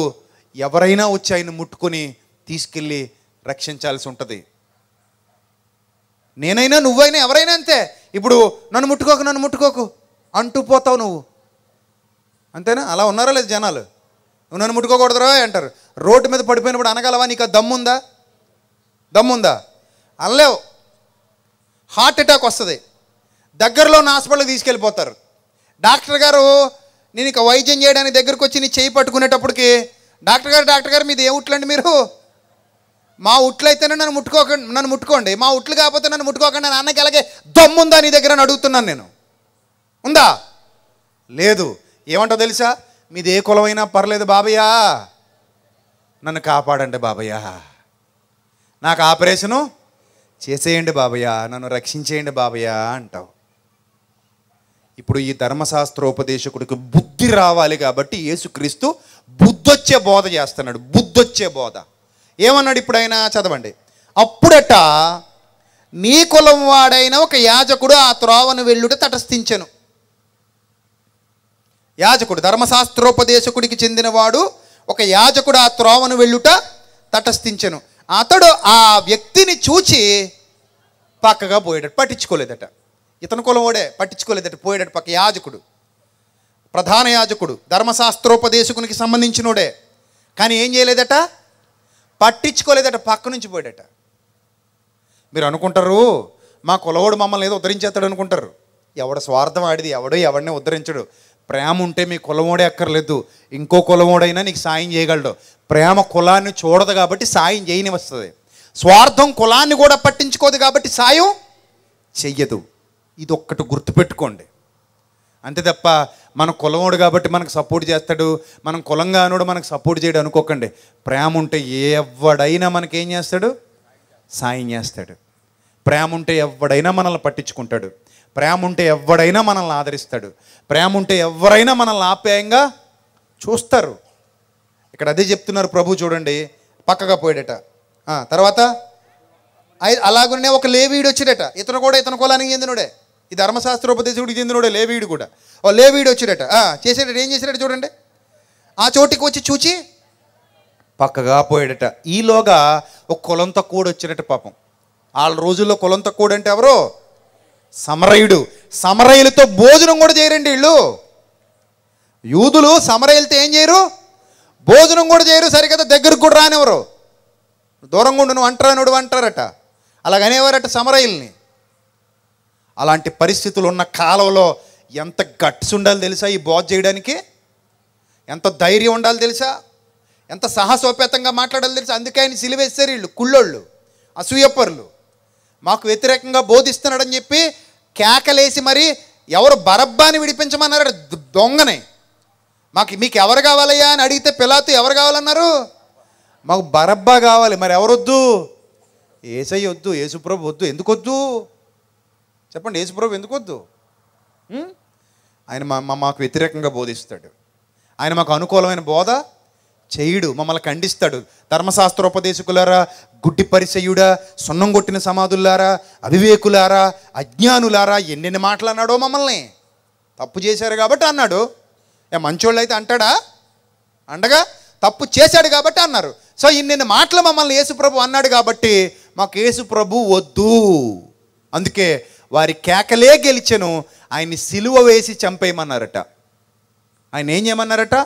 ఎవరైనా వచ్చి ఆయన ముట్టుకొని తీసుకెళ్ళి రక్షించాల్సి ఉంటుంది నేనైనా నువ్వైనా ఎవరైనా అంతే ఇప్పుడు నన్ను ముట్టుకోకు నన్ను ముట్టుకోకు అంటుపోతావు నువ్వు అంతేనా అలా ఉన్నారా లేదు జనాలు నన్ను ముట్టుకోకూడదురా అంటారు రోడ్డు మీద పడిపోయినప్పుడు అనగలవా నీకు దమ్ముందా దమ్ముందా అనలేవు హార్ట్ అటాక్ వస్తుంది దగ్గరలో ఉన్న హాస్పిటల్కి తీసుకెళ్ళిపోతారు డాక్టర్ గారు నేను ఇక వైద్యం చేయడానికి దగ్గరకు వచ్చి నీ చేయి పట్టుకునేటప్పటికి డాక్టర్ గారు డాక్టర్ గారు మీది ఏ ఉట్లండి మీరు మా ఉట్లు అయితేనే నన్ను ముట్టుకోకండి నన్ను ముట్టుకోండి మా ఉట్లు కాకపోతే నన్ను ముట్టుకోకండి అని అన్నకి అలాగే దమ్ముందా నీ దగ్గర అని అడుగుతున్నాను నేను ఉందా లేదు ఏమంటో తెలుసా మీది ఏ కులమైనా పర్లేదు బాబయ్య నన్ను కాపాడండి బాబయ్య నాకు ఆపరేషను చేసేయండి బాబయ్య నన్ను రక్షించేయండి బాబయ్య అంటావు ఇప్పుడు ఈ ధర్మశాస్త్రోపదేశకుడికి బుద్ధి రావాలి కాబట్టి యేసుక్రీస్తు బుద్ధొచ్చే బోధ చేస్తున్నాడు బుద్ధొచ్చే బోధ ఏమన్నాడు ఇప్పుడైనా చదవండి అప్పుడట నీ కులం వాడైన ఒక యాజకుడు ఆ త్రోవను వెళ్ళుట తటస్థించను యాజకుడు ధర్మశాస్త్రోపదేశకుడికి చెందినవాడు ఒక యాజకుడు ఆ త్రోవను వెళ్ళుట తటస్థించను అతడు ఆ వ్యక్తిని చూచి పక్కగా పోయాడు పట్టించుకోలేదట ఇతను ఓడే పట్టించుకోలేదట పోయాడు పక్క యాజకుడు ప్రధాన యాజకుడు ధర్మశాస్త్రోపదేశకునికి సంబంధించినోడే కానీ ఏం చేయలేదట పట్టించుకోలేదట పక్క నుంచి పోయాడట మీరు అనుకుంటారు మా కులవాడు మమ్మల్ని ఏదో ఉద్ధరించేస్తాడు అనుకుంటారు ఎవడ స్వార్థం ఆడిది ఎవడో ఎవడిని ఉద్ధరించడు ప్రేమ ఉంటే మీ కులమోడే అక్కర్లేదు ఇంకో కులమోడైనా నీకు సాయం చేయగలడు ప్రేమ కులాన్ని చూడదు కాబట్టి సాయం చేయని వస్తుంది స్వార్థం కులాన్ని కూడా పట్టించుకోదు కాబట్టి సాయం చెయ్యదు ఇది ఒక్కటి గుర్తుపెట్టుకోండి అంతే తప్ప మన కులమోడు కాబట్టి మనకు సపోర్ట్ చేస్తాడు మనం అనుడు మనకు సపోర్ట్ చేయడు అనుకోకండి ప్రేమ ఉంటే ఎవడైనా మనకేం చేస్తాడు సాయం చేస్తాడు ప్రేమ ఉంటే ఎవడైనా మనల్ని పట్టించుకుంటాడు ప్రేమ ఉంటే ఎవడైనా మనల్ని ఆదరిస్తాడు ప్రేమ ఉంటే ఎవరైనా మనల్ని ఆప్యాయంగా చూస్తారు ఇక్కడ అదే చెప్తున్నారు ప్రభు చూడండి పక్కగా పోయాడట తర్వాత అలాగనే ఒక లేవీడు వచ్చాడట ఇతను కూడా ఇతను కులానికి చెందినోడే ఈ ధర్మశాస్త్రోపదేశుడికి చెందినోడే లేవీడు కూడా ఓ లేవీడు వచ్చాడట చేసేట ఏం చేసాడట చూడండి ఆ చోటికి వచ్చి చూచి పక్కగా పోయాడట ఈలోగా ఒక కులం తక్కువ వచ్చినట్టు పాపం వాళ్ళ రోజుల్లో కులం తక్కువ అంటే ఎవరో సమరయుడు సమరయులతో భోజనం కూడా చేయరండి వీళ్ళు యూదులు సమరయులతో ఏం చేయరు భోజనం కూడా చేయరు సరికదా దగ్గరకు కూడా రానివ్వరు దూరంగా ఉండు నువ్వు అంటరానుడు అంటారట అలాగనేవారట సమరయుల్ని అలాంటి పరిస్థితులు ఉన్న కాలంలో ఎంత గట్స్ ఉండాలి తెలుసా ఈ బోధ చేయడానికి ఎంత ధైర్యం ఉండాలి తెలుసా ఎంత సాహసోపేతంగా మాట్లాడాలి తెలుసా అందుకే ఆయన సిలివేస్తారు వీళ్ళు కుళ్ళోళ్ళు అసూయప్పర్లు మాకు వ్యతిరేకంగా బోధిస్తున్నాడని చెప్పి కేకలేసి మరి ఎవరు బరబ్బాని విడిపించమన్నారు దొంగని మాకు మీకు ఎవరు కావాలయ్యా అని అడిగితే పిలాతు ఎవరు కావాలన్నారు మాకు బరబ్బా కావాలి మరి ఎవరొద్దు ఏసై వద్దు ఏసుప్రభు వద్దు ఎందుకు వద్దు చెప్పండి ఏసుప్రభు ఎందుకు వద్దు ఆయన మా మాకు వ్యతిరేకంగా బోధిస్తాడు ఆయన మాకు అనుకూలమైన బోధ చేయుడు మమ్మల్ని ఖండిస్తాడు ధర్మశాస్త్రోపదేశకులారా గుడ్డి పరిచయుడా సున్నం కొట్టిన సమాధులారా అవివేకులారా అజ్ఞానులారా ఎన్నెన్ని మాటలు అన్నాడో మమ్మల్ని తప్పు చేశారు కాబట్టి అన్నాడు ఏ మంచోళ్ళు అయితే అంటాడా అండగా తప్పు చేశాడు కాబట్టి అన్నారు సో ఇన్నెన్ని మాటలు మమ్మల్ని యేసుప్రభు అన్నాడు కాబట్టి మాకు యేసుప్రభు వద్దు అందుకే వారి కేకలే గెలిచను ఆయన్ని సిలువ వేసి చంపేయమన్నారట ఆయన ఏం చేయమన్నారట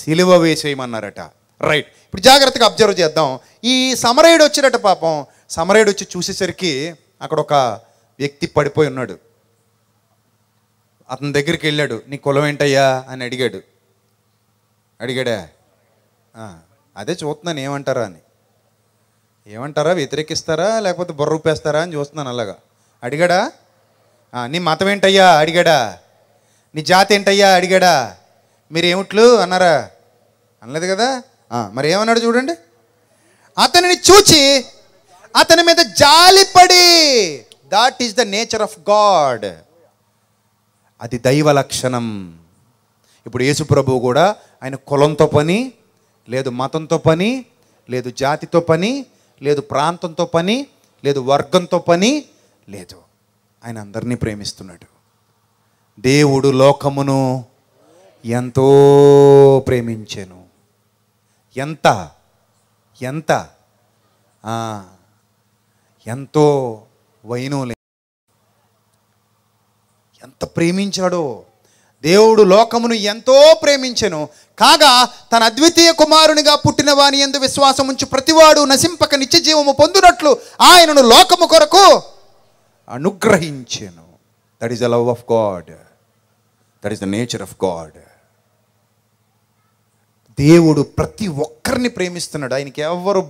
సిలువ వేసేయమన్నారట రైట్ ఇప్పుడు జాగ్రత్తగా అబ్జర్వ్ చేద్దాం ఈ సమరయుడు వచ్చినట్టు పాపం సమరయుడు వచ్చి చూసేసరికి అక్కడ ఒక వ్యక్తి పడిపోయి ఉన్నాడు అతని దగ్గరికి వెళ్ళాడు నీ కులం ఏంటయ్యా అని అడిగాడు అడిగాడా అదే చూస్తున్నాను ఏమంటారా అని ఏమంటారా వ్యతిరేకిస్తారా లేకపోతే బొర్ర ఊపేస్తారా అని చూస్తున్నాను అలాగా అడిగాడా నీ మతం ఏంటయ్యా అడిగాడా నీ జాతి ఏంటయ్యా అడిగాడా మీరు ఏమిట్లు అన్నారా అనలేదు కదా మరి ఏమన్నాడు చూడండి అతనిని చూచి అతని మీద జాలిపడి that is the nature of God అది దైవ లక్షణం ఇప్పుడు యేసుప్రభు కూడా ఆయన కులంతో పని లేదు మతంతో పని లేదు జాతితో పని లేదు ప్రాంతంతో పని లేదు వర్గంతో పని లేదు ఆయన అందరినీ ప్రేమిస్తున్నాడు దేవుడు లోకమును ఎంతో ప్రేమించాను ఎంత ఎంత ఎంతో వైనోలే ఎంత ప్రేమించాడో దేవుడు లోకమును ఎంతో ప్రేమించెను కాగా తన అద్వితీయ కుమారునిగా పుట్టిన వాని ఎందు విశ్వాసం ఉంచి ప్రతివాడు నశింపక నిత్య జీవము పొందినట్లు ఆయనను లోకము కొరకు అనుగ్రహించెను that is the love of God that is the nature of God దేవుడు ప్రతి ఒక్కరిని ప్రేమిస్తున్నాడు ఆయనకి ఎవరు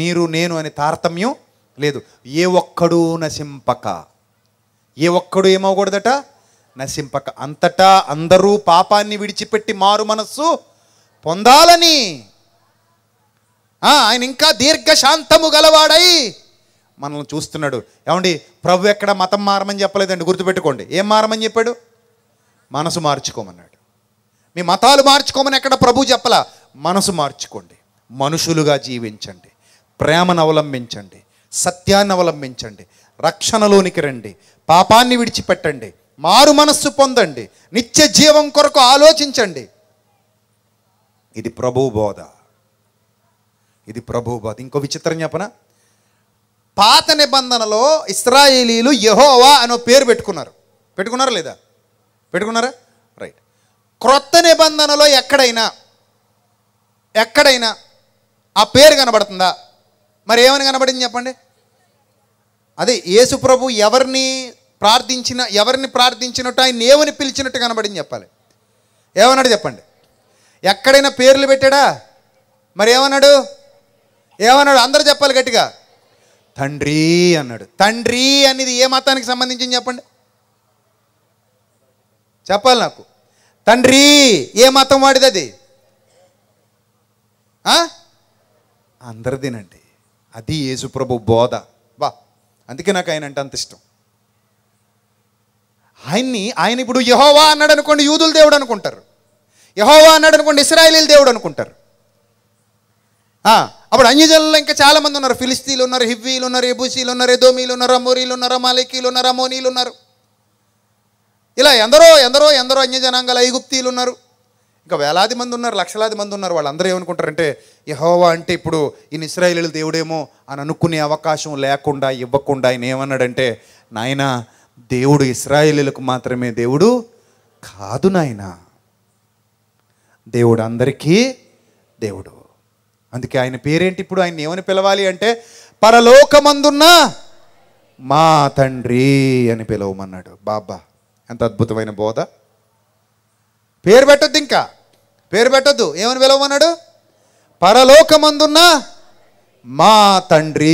మీరు నేను అనే తారతమ్యం లేదు ఏ ఒక్కడు నశింపక ఏ ఒక్కడు ఏమవకూడదట నశింపక అంతటా అందరూ పాపాన్ని విడిచిపెట్టి మారు మనస్సు పొందాలని ఆయన ఇంకా దీర్ఘశాంతము గలవాడై మనల్ని చూస్తున్నాడు ఏమండి ప్రభు ఎక్కడ మతం మారమని చెప్పలేదండి గుర్తుపెట్టుకోండి ఏం మారమని చెప్పాడు మనసు మార్చుకోమన్నాడు మీ మతాలు మార్చుకోమని ఎక్కడ ప్రభు చెప్పలా మనసు మార్చుకోండి మనుషులుగా జీవించండి ప్రేమను అవలంబించండి సత్యాన్ని అవలంబించండి రక్షణలోనికి రండి పాపాన్ని విడిచిపెట్టండి మారు మనస్సు పొందండి నిత్య జీవం కొరకు ఆలోచించండి ఇది ప్రభు బోధ ఇది ప్రభు బోధ ఇంకో విచిత్రం చెప్పన పాత నిబంధనలో ఇస్రాయేలీలు యహోవా అనే పేరు పెట్టుకున్నారు పెట్టుకున్నారా లేదా పెట్టుకున్నారా రైట్ క్రొత్త నిబంధనలో ఎక్కడైనా ఎక్కడైనా ఆ పేరు కనబడుతుందా మరి ఏమని కనబడింది చెప్పండి అదే యేసు ప్రభు ఎవరిని ప్రార్థించిన ఎవరిని ప్రార్థించినట్టు ఆయన ఏమని పిలిచినట్టు కనబడింది చెప్పాలి ఏమన్నాడు చెప్పండి ఎక్కడైనా పేర్లు పెట్టాడా మరి ఏమన్నాడు ఏమన్నాడు అందరూ చెప్పాలి గట్టిగా తండ్రి అన్నాడు తండ్రి అనేది ఏ మతానికి సంబంధించింది చెప్పండి చెప్పాలి నాకు తండ్రి ఏ మతం వాడిది అది అందరిదేనండి అది యేసుప్రభు బోధ బా అందుకే నాకు ఆయన అంటే అంత ఇష్టం ఆయన్ని ఆయన ఇప్పుడు యహోవా అన్నాడు అనుకోండి యూదుల దేవుడు అనుకుంటారు యహోవా అన్నాడు అనుకోండి ఇస్రాయలీల దేవుడు అనుకుంటారు అప్పుడు అన్యజనుల్లో ఇంకా చాలామంది ఉన్నారు ఫిలిస్తీన్లు ఉన్నారు హివ్వీలు ఉన్నారు ఎబూసీలు ఉన్నారు ఎదోమీలు ఉన్నారు అమోరీలు ఉన్నారు అమాలికీలు ఉన్నారు అమోనీలు ఉన్నారు ఇలా ఎందరో ఎందరో ఎందరో అన్యజనాంగాల ఐగుప్తీలు ఉన్నారు ఇంకా వేలాది మంది ఉన్నారు లక్షలాది మంది ఉన్నారు వాళ్ళందరూ ఏమనుకుంటారంటే యహోవా అంటే ఇప్పుడు ఈయన ఇస్రాయేలీల దేవుడేమో అని అనుకునే అవకాశం లేకుండా ఇవ్వకుండా ఆయన ఏమన్నాడంటే నాయన దేవుడు ఇస్రాయలీలకు మాత్రమే దేవుడు కాదు నాయన దేవుడు అందరికీ దేవుడు అందుకే ఆయన పేరేంటి ఇప్పుడు ఆయన ఏమని పిలవాలి అంటే పరలోకమందున్న మా తండ్రి అని పిలవమన్నాడు బాబా ఎంత అద్భుతమైన బోధ పేరు పెట్టొద్దు ఇంకా పేరు పెట్టద్దు ఏమని పిలవమన్నాడు పరలోకమందున్న మా తండ్రి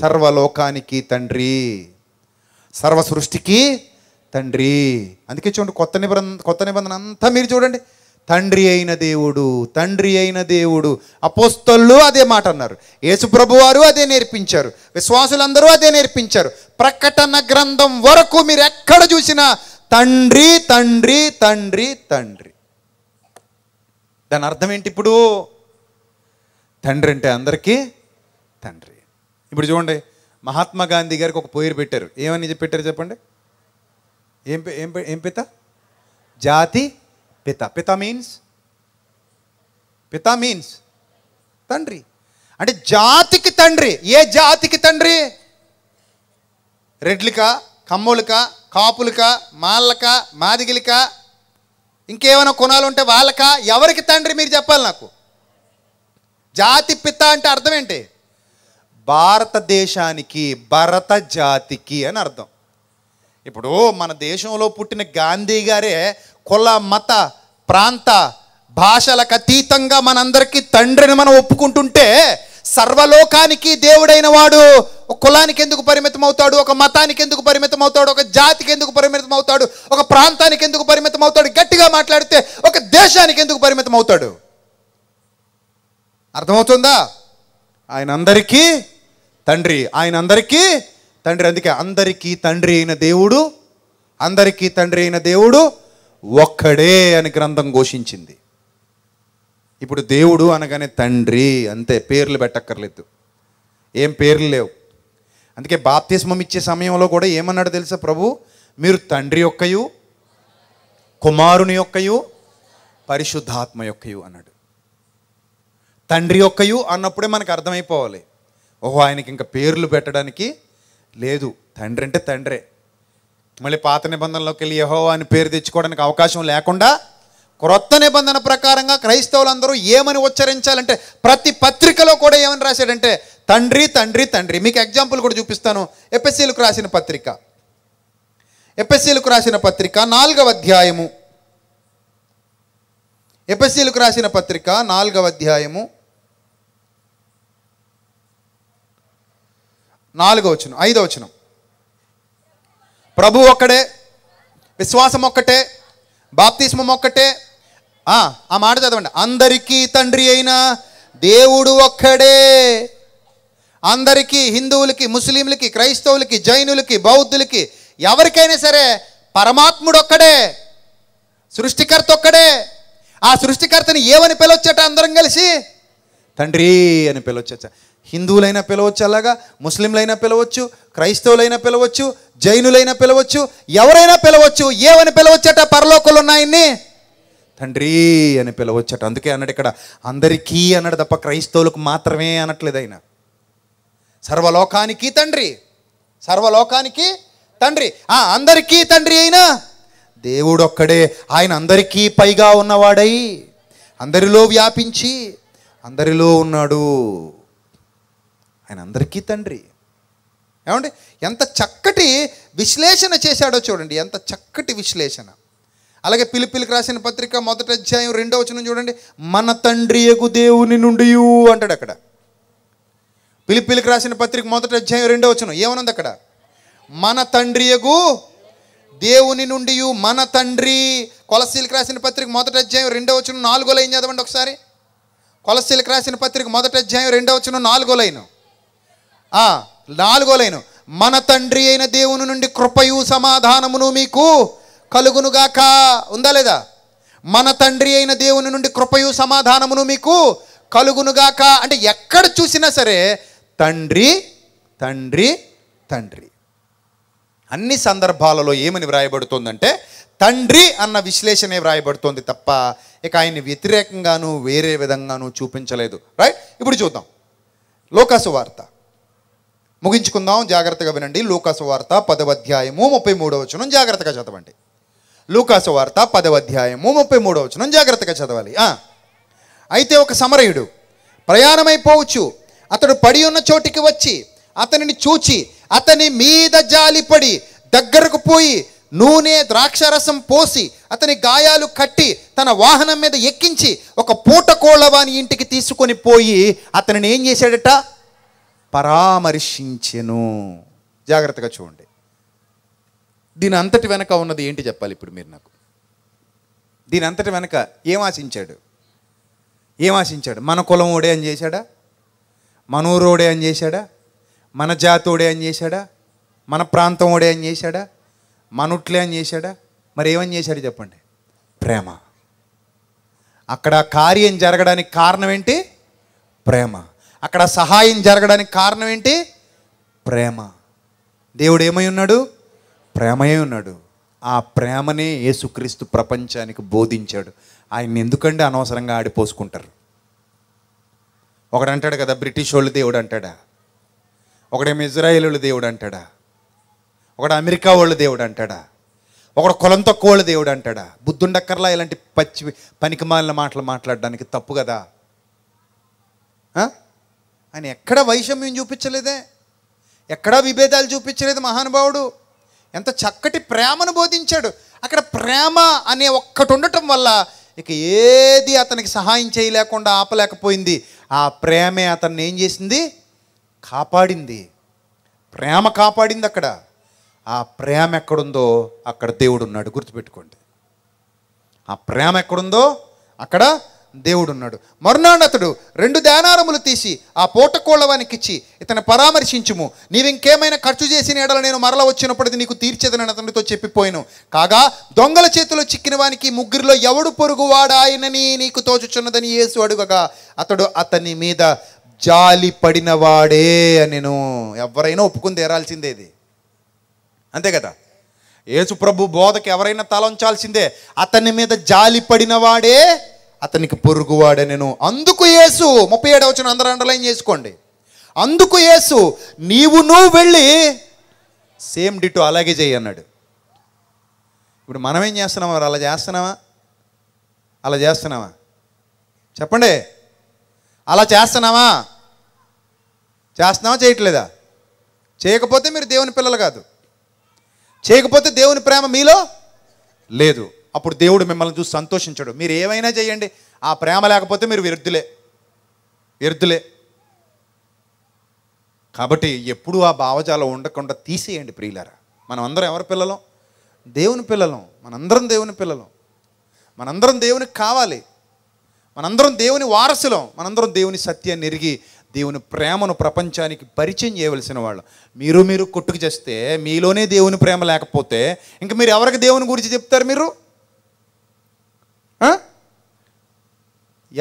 సర్వలోకానికి తండ్రి సర్వ సృష్టికి తండ్రి అందుకే చూడండి కొత్త నిబంధన కొత్త నిబంధన అంతా మీరు చూడండి తండ్రి అయిన దేవుడు తండ్రి అయిన దేవుడు అపోస్తళ్ళు అదే మాట అన్నారు యేసుప్రభు వారు అదే నేర్పించారు విశ్వాసులందరూ అదే నేర్పించారు ప్రకటన గ్రంథం వరకు మీరు ఎక్కడ చూసినా తండ్రి తండ్రి తండ్రి తండ్రి దాని అర్థం ఏంటి ఇప్పుడు తండ్రి అంటే అందరికీ తండ్రి ఇప్పుడు చూడండి మహాత్మా గాంధీ గారికి ఒక పోయిరు పెట్టారు ఏమని పెట్టారు చెప్పండి ఏం ఏం ఏం పిత జాతి పిత పిత మీన్స్ పిత మీన్స్ తండ్రి అంటే జాతికి తండ్రి ఏ జాతికి తండ్రి రెడ్లికా కమ్మోలికా కాపులక మాళ్ళక మాదిగిలిక ఇంకేమైనా కొనాలు ఉంటే వాళ్ళక ఎవరికి తండ్రి మీరు చెప్పాలి నాకు జాతి పిత్త అంటే అర్థం ఏంటి భారతదేశానికి భరత జాతికి అని అర్థం ఇప్పుడు మన దేశంలో పుట్టిన గాంధీ గారే కుల మత ప్రాంత భాషలకు అతీతంగా మనందరికీ తండ్రిని మనం ఒప్పుకుంటుంటే సర్వలోకానికి దేవుడైన వాడు ఒక కులానికి ఎందుకు పరిమితం అవుతాడు ఒక మతానికి ఎందుకు పరిమితం అవుతాడు ఒక జాతికి ఎందుకు పరిమితం అవుతాడు ఒక ప్రాంతానికి ఎందుకు పరిమితం అవుతాడు గట్టిగా మాట్లాడితే ఒక దేశానికి ఎందుకు పరిమితం అవుతాడు అర్థమవుతుందా ఆయన అందరికీ తండ్రి ఆయన అందరికీ తండ్రి అందుకే అందరికీ తండ్రి అయిన దేవుడు అందరికీ తండ్రి అయిన దేవుడు ఒక్కడే అని గ్రంథం ఘోషించింది ఇప్పుడు దేవుడు అనగానే తండ్రి అంతే పేర్లు పెట్టక్కర్లేదు ఏం పేర్లు లేవు అందుకే బాప్తిస్మం ఇచ్చే సమయంలో కూడా ఏమన్నాడు తెలుసా ప్రభు మీరు తండ్రి యొక్కయు కుమారుని యొక్కయు పరిశుద్ధాత్మ యొక్కయు అన్నాడు తండ్రి యొక్కయు అన్నప్పుడే మనకు అర్థమైపోవాలి ఓహో ఆయనకి ఇంకా పేర్లు పెట్టడానికి లేదు తండ్రి అంటే తండ్రే మళ్ళీ పాత నిబంధనలోకి వెళ్ళి యహో అని పేరు తెచ్చుకోవడానికి అవకాశం లేకుండా క్రొత్త నిబంధన ప్రకారంగా క్రైస్తవులందరూ ఏమని ఉచ్చరించాలంటే ప్రతి పత్రికలో కూడా ఏమని రాశాడంటే తండ్రి తండ్రి తండ్రి మీకు ఎగ్జాంపుల్ కూడా చూపిస్తాను ఎపిఎస్సీలకు రాసిన పత్రిక ఎపిఎస్సీలకు రాసిన పత్రిక నాలుగవ అధ్యాయము ఎపిఎస్సీలకు రాసిన పత్రిక నాలుగవ అధ్యాయము నాలుగవ వచనం ఐదవ వచనం ప్రభు ఒక్కడే విశ్వాసం ఒక్కటే బాప్తిస్మం ఒక్కటే ఆ మాట చదవండి అందరికీ తండ్రి అయినా దేవుడు ఒక్కడే అందరికీ హిందువులకి ముస్లింలకి క్రైస్తవులకి జైనులకి బౌద్ధులకి ఎవరికైనా సరే పరమాత్ముడు ఒక్కడే సృష్టికర్త ఒక్కడే ఆ సృష్టికర్తని ఏమని పిలవచ్చట అందరం కలిసి తండ్రి అని పిలవచ్చట హిందువులైనా పిలవచ్చు అలాగా ముస్లింలైనా పిలవచ్చు క్రైస్తవులైనా పిలవచ్చు జైనులైనా పిలవచ్చు ఎవరైనా పిలవచ్చు ఏమని పిలవచ్చట పరలోకలు ఉన్నాయన్ని తండ్రి అని పిలవచ్చట అందుకే అన్నాడు ఇక్కడ అందరికీ అన్నాడు తప్ప క్రైస్తవులకు మాత్రమే అనట్లేదు ఆయన సర్వలోకానికి తండ్రి సర్వలోకానికి తండ్రి ఆ అందరికీ తండ్రి అయినా దేవుడొక్కడే ఆయన అందరికీ పైగా ఉన్నవాడై అందరిలో వ్యాపించి అందరిలో ఉన్నాడు ఆయన అందరికీ తండ్రి ఏమండి ఎంత చక్కటి విశ్లేషణ చేశాడో చూడండి ఎంత చక్కటి విశ్లేషణ అలాగే పిలిపిలికి రాసిన పత్రిక మొదటి అధ్యాయం రెండో వచనం చూడండి మన తండ్రి ఎగు దేవుని నుండి అంటాడు అక్కడ పిలిపిలికి రాసిన పత్రిక మొదటి అధ్యాయం రెండో వచనం ఏమనుంది అక్కడ మన తండ్రి ఎగు దేవుని నుండి మన తండ్రి కొలసీలకు రాసిన పత్రిక మొదటి అధ్యాయం రెండో వచనం నాలుగో లైన్ చదవండి ఒకసారి కొలసీలకు రాసిన పత్రిక మొదటి అధ్యాయం రెండో వచనం నాలుగో లైను నాలుగో లైను మన తండ్రి అయిన దేవుని నుండి కృపయు సమాధానమును మీకు కలుగునుగాక ఉందా లేదా మన తండ్రి అయిన దేవుని నుండి కృపయు సమాధానమును మీకు కలుగునుగాక అంటే ఎక్కడ చూసినా సరే తండ్రి తండ్రి తండ్రి అన్ని సందర్భాలలో ఏమని వ్రాయబడుతుందంటే తండ్రి అన్న విశ్లేషణే వ్రాయబడుతోంది తప్ప ఇక ఆయన్ని వ్యతిరేకంగాను వేరే విధంగాను చూపించలేదు రైట్ ఇప్పుడు చూద్దాం లోకాసు వార్త ముగించుకుందాం జాగ్రత్తగా వినండి లోకాసు వార్త పదవ అధ్యాయము ముప్పై మూడవ వచనం జాగ్రత్తగా చదవండి లూకాసు వార్త పదవ అధ్యాయము ముప్పై మూడవ వచనం జాగ్రత్తగా చదవాలి అయితే ఒక సమరయుడు ప్రయాణమైపోవచ్చు అతడు పడి ఉన్న చోటికి వచ్చి అతనిని చూచి అతని మీద జాలిపడి దగ్గరకు పోయి నూనె ద్రాక్షరసం పోసి అతని గాయాలు కట్టి తన వాహనం మీద ఎక్కించి ఒక పూట కోళ్ళవాని ఇంటికి తీసుకొని పోయి అతనిని ఏం చేశాడట పరామర్శించెను జాగ్రత్తగా చూడండి దీని అంతటి వెనక ఉన్నది ఏంటి చెప్పాలి ఇప్పుడు మీరు నాకు దీని అంతటి వెనక ఏం ఆశించాడు ఏం ఆశించాడు మన కులం ఓడే అని చేశాడా మన ఊరోడే అని చేశాడా మన జాతి ఓడే అని చేశాడా మన ప్రాంతం ఓడే అని చేశాడా మనుట్లే అని చేశాడా మరి ఏమని చేశాడు చెప్పండి ప్రేమ అక్కడ కార్యం జరగడానికి కారణం ఏంటి ప్రేమ అక్కడ సహాయం జరగడానికి కారణం ఏంటి ప్రేమ దేవుడు ఏమై ఉన్నాడు ప్రేమయే ఉన్నాడు ఆ ప్రేమనే యేసుక్రీస్తు ప్రపంచానికి బోధించాడు ఆయన ఎందుకంటే అనవసరంగా ఆడిపోసుకుంటారు ఒకడంటాడు కదా బ్రిటిష్ వాళ్ళు దేవుడు అంటాడా ఒకడేమో వాళ్ళు దేవుడు అంటాడా ఒకడు అమెరికా వాళ్ళు దేవుడు అంటాడా ఒకడు కులం తక్కువ వాళ్ళు దేవుడు అంటాడా బుద్ధుండక్కర్లా ఇలాంటి పచ్చి పనికిమాలిన మాటలు మాట్లాడడానికి తప్పు కదా ఆయన ఎక్కడ వైషమ్యం చూపించలేదే ఎక్కడా విభేదాలు చూపించలేదు మహానుభావుడు ఎంత చక్కటి ప్రేమను బోధించాడు అక్కడ ప్రేమ అనే ఒక్కటి ఉండటం వల్ల ఇక ఏది అతనికి సహాయం చేయలేకుండా ఆపలేకపోయింది ఆ ప్రేమే అతన్ని ఏం చేసింది కాపాడింది ప్రేమ కాపాడింది అక్కడ ఆ ప్రేమ ఎక్కడుందో అక్కడ దేవుడు ఉన్నాడు గుర్తుపెట్టుకోండి ఆ ప్రేమ ఎక్కడుందో అక్కడ దేవుడు ఉన్నాడు మరునాడతడు రెండు ధ్యానారములు తీసి ఆ పోటకోళ్ళవానికిచ్చి ఇతను పరామర్శించుము నీవింకేమైనా ఖర్చు చేసిన ఎడల నేను మరల వచ్చినప్పుడు నీకు తీర్చేదని అతనితో చెప్పిపోయాను కాగా దొంగల చేతిలో చిక్కిన వానికి ముగ్గురిలో ఎవడు పొరుగువాడాయనని నీకు తోచుచున్నదని యేసు అడుగగా అతడు అతని మీద జాలి పడినవాడే అనిను ఎవరైనా ఒప్పుకుని తేరాల్సిందే ఇది అంతే కదా యేసు ప్రభు బోధకు ఎవరైనా తలంచాల్సిందే అతని మీద జాలి పడినవాడే అతనికి నేను అందుకు ఏసు ముప్పై ఏడు వచ్చిన అందరూ అండర్లైన్ చేసుకోండి అందుకు ఏసు నీవు నువ్వు వెళ్ళి సేమ్ డిటో అలాగే చేయి అన్నాడు ఇప్పుడు మనం ఏం చేస్తున్నామా అలా చేస్తున్నామా అలా చేస్తున్నామా చెప్పండి అలా చేస్తున్నావా చేస్తున్నామా చేయట్లేదా చేయకపోతే మీరు దేవుని పిల్లలు కాదు చేయకపోతే దేవుని ప్రేమ మీలో లేదు అప్పుడు దేవుడు మిమ్మల్ని చూసి సంతోషించడు మీరు ఏమైనా చేయండి ఆ ప్రేమ లేకపోతే మీరు వ్యర్థులే వ్యర్థులే కాబట్టి ఎప్పుడూ ఆ భావజాలం ఉండకుండా తీసేయండి ప్రియులారా మనం అందరం ఎవరి పిల్లలం దేవుని పిల్లలం మనందరం దేవుని పిల్లలం మనందరం దేవునికి కావాలి మనందరం దేవుని వారసులం మనందరం దేవుని సత్యాన్ని ఎరిగి దేవుని ప్రేమను ప్రపంచానికి పరిచయం చేయవలసిన వాళ్ళు మీరు మీరు కొట్టుకు చేస్తే మీలోనే దేవుని ప్రేమ లేకపోతే ఇంక మీరు ఎవరికి దేవుని గురించి చెప్తారు మీరు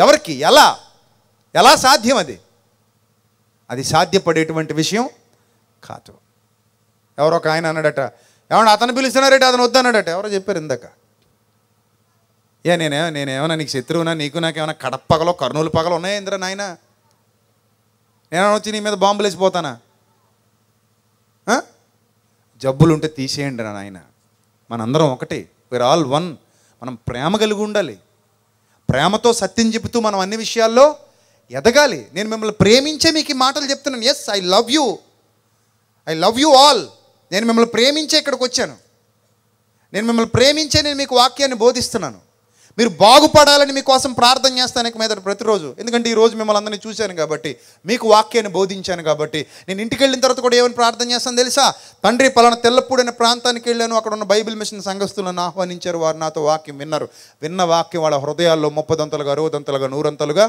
ఎవరికి ఎలా ఎలా సాధ్యం అది అది సాధ్యపడేటువంటి విషయం కాదు ఎవరో ఒక ఆయన అన్నాడట ఏమన్నా అతను పిలుస్తున్నారట అతను వద్దన్నాడట ఎవరో చెప్పారు ఇందాక ఏ నేనే నేనేమన్నా నీకు శత్రువునా నీకు నాకేమైనా కడపగలో కర్నూలు పగలు ఉన్నాయా ఇంద్ర నాయన నేనైనా వచ్చి నీ మీద బాంబులు వేసిపోతానా జబ్బులుంటే తీసేయండి నాయన మనందరం ఒకటి వీఆర్ ఆల్ వన్ మనం ప్రేమ కలిగి ఉండాలి ప్రేమతో సత్యం చెబుతూ మనం అన్ని విషయాల్లో ఎదగాలి నేను మిమ్మల్ని ప్రేమించే మీకు ఈ మాటలు చెప్తున్నాను yes I love you I love you all నేను మిమ్మల్ని ప్రేమించే ఇక్కడికి వచ్చాను నేను మిమ్మల్ని ప్రేమించే నేను మీకు వాక్యాన్ని బోధిస్తున్నాను మీరు బాగుపడాలని మీకోసం ప్రార్థన చేస్తానికి మీద ప్రతిరోజు ఎందుకంటే ఈరోజు మిమ్మల్ని అందరినీ చూశాను కాబట్టి మీకు వాక్యాన్ని బోధించాను కాబట్టి నేను ఇంటికి వెళ్ళిన తర్వాత కూడా ఏమని ప్రార్థన చేస్తాను తెలుసా తండ్రి పలానా అనే ప్రాంతానికి వెళ్ళాను అక్కడ ఉన్న బైబిల్ మిషన్ సంఘస్థులను ఆహ్వానించారు వారు నాతో వాక్యం విన్నారు విన్న వాక్యం వాళ్ళ హృదయాల్లో ముప్పదంతలుగా అరవదంతలుగా నూరంతలుగా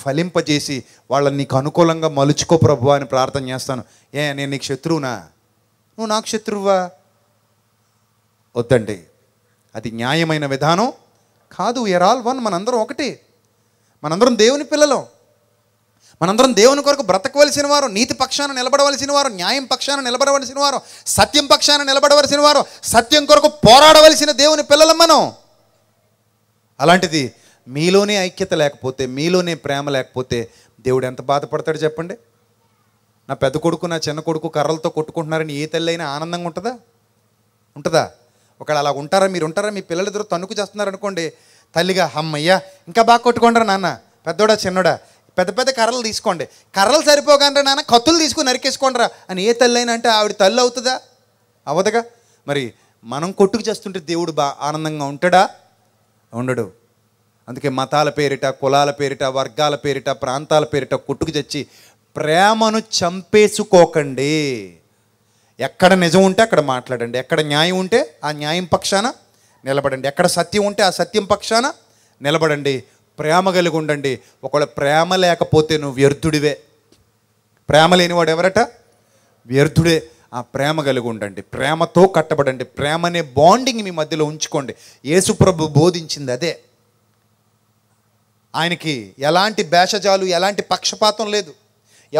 ఫలింపజేసి వాళ్ళని నీకు అనుకూలంగా మలుచుకో ప్రభు అని ప్రార్థన చేస్తాను ఏ నేను నీకు శత్రువునా నువ్వు నాకు శత్రువా వద్దండి అది న్యాయమైన విధానం కాదు వీఆర్ ఆల్ వన్ మనందరం ఒకటి మనందరం దేవుని పిల్లలం మనందరం దేవుని కొరకు బ్రతకవలసిన వారు నీతి పక్షాన నిలబడవలసిన వారు న్యాయం పక్షాన నిలబడవలసిన వారు సత్యం పక్షాన నిలబడవలసిన వారు సత్యం కొరకు పోరాడవలసిన దేవుని పిల్లలం మనం అలాంటిది మీలోనే ఐక్యత లేకపోతే మీలోనే ప్రేమ లేకపోతే దేవుడు ఎంత బాధపడతాడు చెప్పండి నా పెద్ద కొడుకు నా చిన్న కొడుకు కర్రలతో కొట్టుకుంటున్నారని ఏ తల్లి అయినా ఆనందంగా ఉంటుందా ఉంటుందా ఒకవేళ అలా ఉంటారా మీరు ఉంటారా మీ పిల్లలిద్దరూ తణుకు చేస్తున్నారు అనుకోండి తల్లిగా అమ్మయ్యా ఇంకా బాగా కొట్టుకోండి నాన్న పెద్దోడా చిన్నోడా పెద్ద పెద్ద కర్రలు తీసుకోండి కర్రలు సరిపోకుండా నాన్న కత్తులు తీసుకుని నరికేసుకోండిరా అని ఏ తల్లి అయినా అంటే ఆవిడ తల్లి అవుతుందా అవ్వదుగా మరి మనం కొట్టుకు చేస్తుంటే దేవుడు బా ఆనందంగా ఉంటాడా ఉండడు అందుకే మతాల పేరిట కులాల పేరిట వర్గాల పేరిట ప్రాంతాల పేరిట కొట్టుకు తెచ్చి ప్రేమను చంపేసుకోకండి ఎక్కడ నిజం ఉంటే అక్కడ మాట్లాడండి ఎక్కడ న్యాయం ఉంటే ఆ న్యాయం పక్షాన నిలబడండి ఎక్కడ సత్యం ఉంటే ఆ సత్యం పక్షాన నిలబడండి ప్రేమ కలిగి ఉండండి ఒకవేళ ప్రేమ లేకపోతే నువ్వు వ్యర్థుడివే ప్రేమ లేనివాడు ఎవరట వ్యర్థుడే ఆ ప్రేమ కలిగి ఉండండి ప్రేమతో కట్టబడండి ప్రేమ అనే బాండింగ్ మీ మధ్యలో ఉంచుకోండి యేసుప్రభు బోధించింది అదే ఆయనకి ఎలాంటి భేషజాలు ఎలాంటి పక్షపాతం లేదు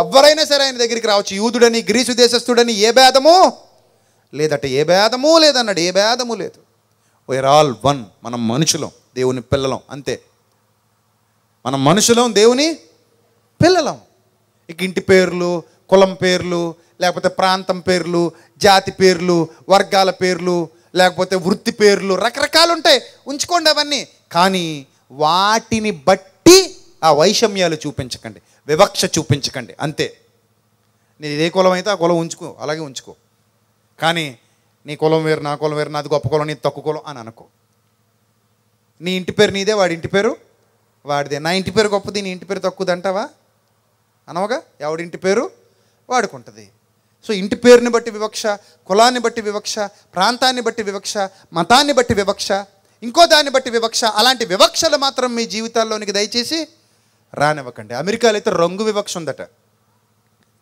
ఎవరైనా సరే ఆయన దగ్గరికి రావచ్చు యూదుడని గ్రీసు దేశస్థుడని ఏ భేదము లేదట ఏ భేదము లేదన్నాడు ఏ భేదము లేదు వైర్ ఆల్ వన్ మనం మనుషులం దేవుని పిల్లలం అంతే మనం మనుషులం దేవుని పిల్లలం ఇక ఇంటి పేర్లు కులం పేర్లు లేకపోతే ప్రాంతం పేర్లు జాతి పేర్లు వర్గాల పేర్లు లేకపోతే వృత్తి పేర్లు రకరకాలు ఉంటాయి ఉంచుకోండి అవన్నీ కానీ వాటిని బట్టి ఆ వైషమ్యాలు చూపించకండి వివక్ష చూపించకండి అంతే నీ ఏ కులం అయితే ఆ కులం ఉంచుకో అలాగే ఉంచుకో కానీ నీ కులం వేరు నా కులం వేరు నాది గొప్ప కులం నీది తక్కువ కులం అని అనుకో నీ ఇంటి పేరు నీదే వాడి ఇంటి పేరు వాడిదే నా ఇంటి పేరు గొప్పది నీ ఇంటి పేరు తక్కువది అంటావా అనవగా ఎవడింటి పేరు వాడుకుంటుంది సో ఇంటి పేరుని బట్టి వివక్ష కులాన్ని బట్టి వివక్ష ప్రాంతాన్ని బట్టి వివక్ష మతాన్ని బట్టి వివక్ష ఇంకో దాన్ని బట్టి వివక్ష అలాంటి వివక్షలు మాత్రం మీ జీవితాల్లోనికి దయచేసి రానివ్వకండి అమెరికాలో అయితే రంగు వివక్ష ఉందట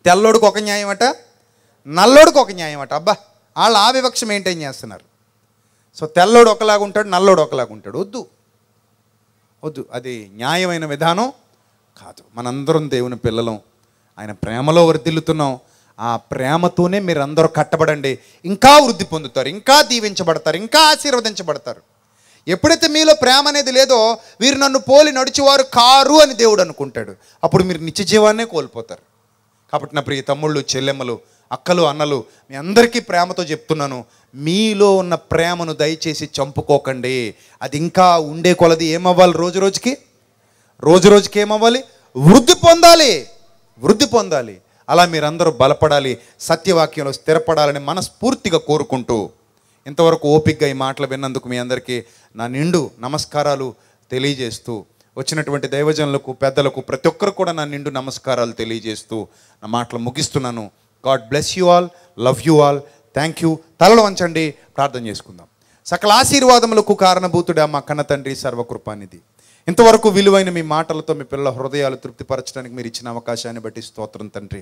తెల్లోడికి ఒక న్యాయం అట నల్లోడికి ఒక న్యాయం అట అబ్బా వాళ్ళు ఆ వివక్ష మెయింటైన్ చేస్తున్నారు సో తెల్లోడు ఒకలాగా ఉంటాడు నల్లోడు ఒకలాగా ఉంటాడు వద్దు వద్దు అది న్యాయమైన విధానం కాదు మనందరం దేవుని పిల్లలం ఆయన ప్రేమలో వృద్ధిల్లుతున్నాం ఆ ప్రేమతోనే మీరందరూ కట్టబడండి ఇంకా వృద్ధి పొందుతారు ఇంకా దీవించబడతారు ఇంకా ఆశీర్వదించబడతారు ఎప్పుడైతే మీలో ప్రేమ అనేది లేదో వీరు నన్ను పోలి నడిచేవారు కారు అని దేవుడు అనుకుంటాడు అప్పుడు మీరు నిత్య జీవాన్నే కోల్పోతారు కాబట్టి నా ప్రియ తమ్ముళ్ళు చెల్లెమ్మలు అక్కలు అన్నలు మీ అందరికీ ప్రేమతో చెప్తున్నాను మీలో ఉన్న ప్రేమను దయచేసి చంపుకోకండి అది ఇంకా ఉండే కొలది ఏమవ్వాలి రోజు రోజుకి రోజు రోజుకి ఏమవ్వాలి వృద్ధి పొందాలి వృద్ధి పొందాలి అలా మీరందరూ బలపడాలి సత్యవాక్యంలో స్థిరపడాలని మనస్ఫూర్తిగా కోరుకుంటూ ఇంతవరకు ఓపిక్గా ఈ మాటలు విన్నందుకు మీ అందరికీ నా నిండు నమస్కారాలు తెలియజేస్తూ వచ్చినటువంటి దైవజనులకు పెద్దలకు ప్రతి ఒక్కరు కూడా నా నిండు నమస్కారాలు తెలియజేస్తూ నా మాటలు ముగిస్తున్నాను God bless you all love you all thank you తలలు వంచండి ప్రార్థన చేసుకుందాం సకల ఆశీర్వాదములకు కారణభూతుడే మా కన్న తండ్రి సర్వకృపానిధి ఇంతవరకు విలువైన మీ మాటలతో మీ పిల్లల హృదయాలు తృప్తిపరచడానికి మీరు ఇచ్చిన అవకాశాన్ని బట్టి స్తోత్రం తండ్రి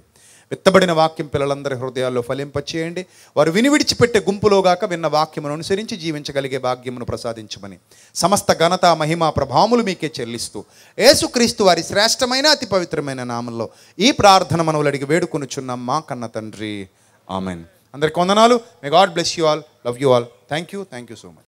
విత్తబడిన వాక్యం పిల్లలందరి హృదయాల్లో ఫలింపచేయండి వారు విని విడిచిపెట్టే గుంపులోగాక విన్న వాక్యమును అనుసరించి జీవించగలిగే భాగ్యమును ప్రసాదించమని సమస్త ఘనత మహిమ ప్రభావములు మీకే చెల్లిస్తూ యేసుక్రీస్తు వారి శ్రేష్టమైన అతి పవిత్రమైన నామంలో ఈ ప్రార్థన మనవులు అడిగి వేడుకొనుచున్నాం మా కన్న తండ్రి ఆమెన్ అందరికి వందనాలు may God bless you all love you all thank you thank you so much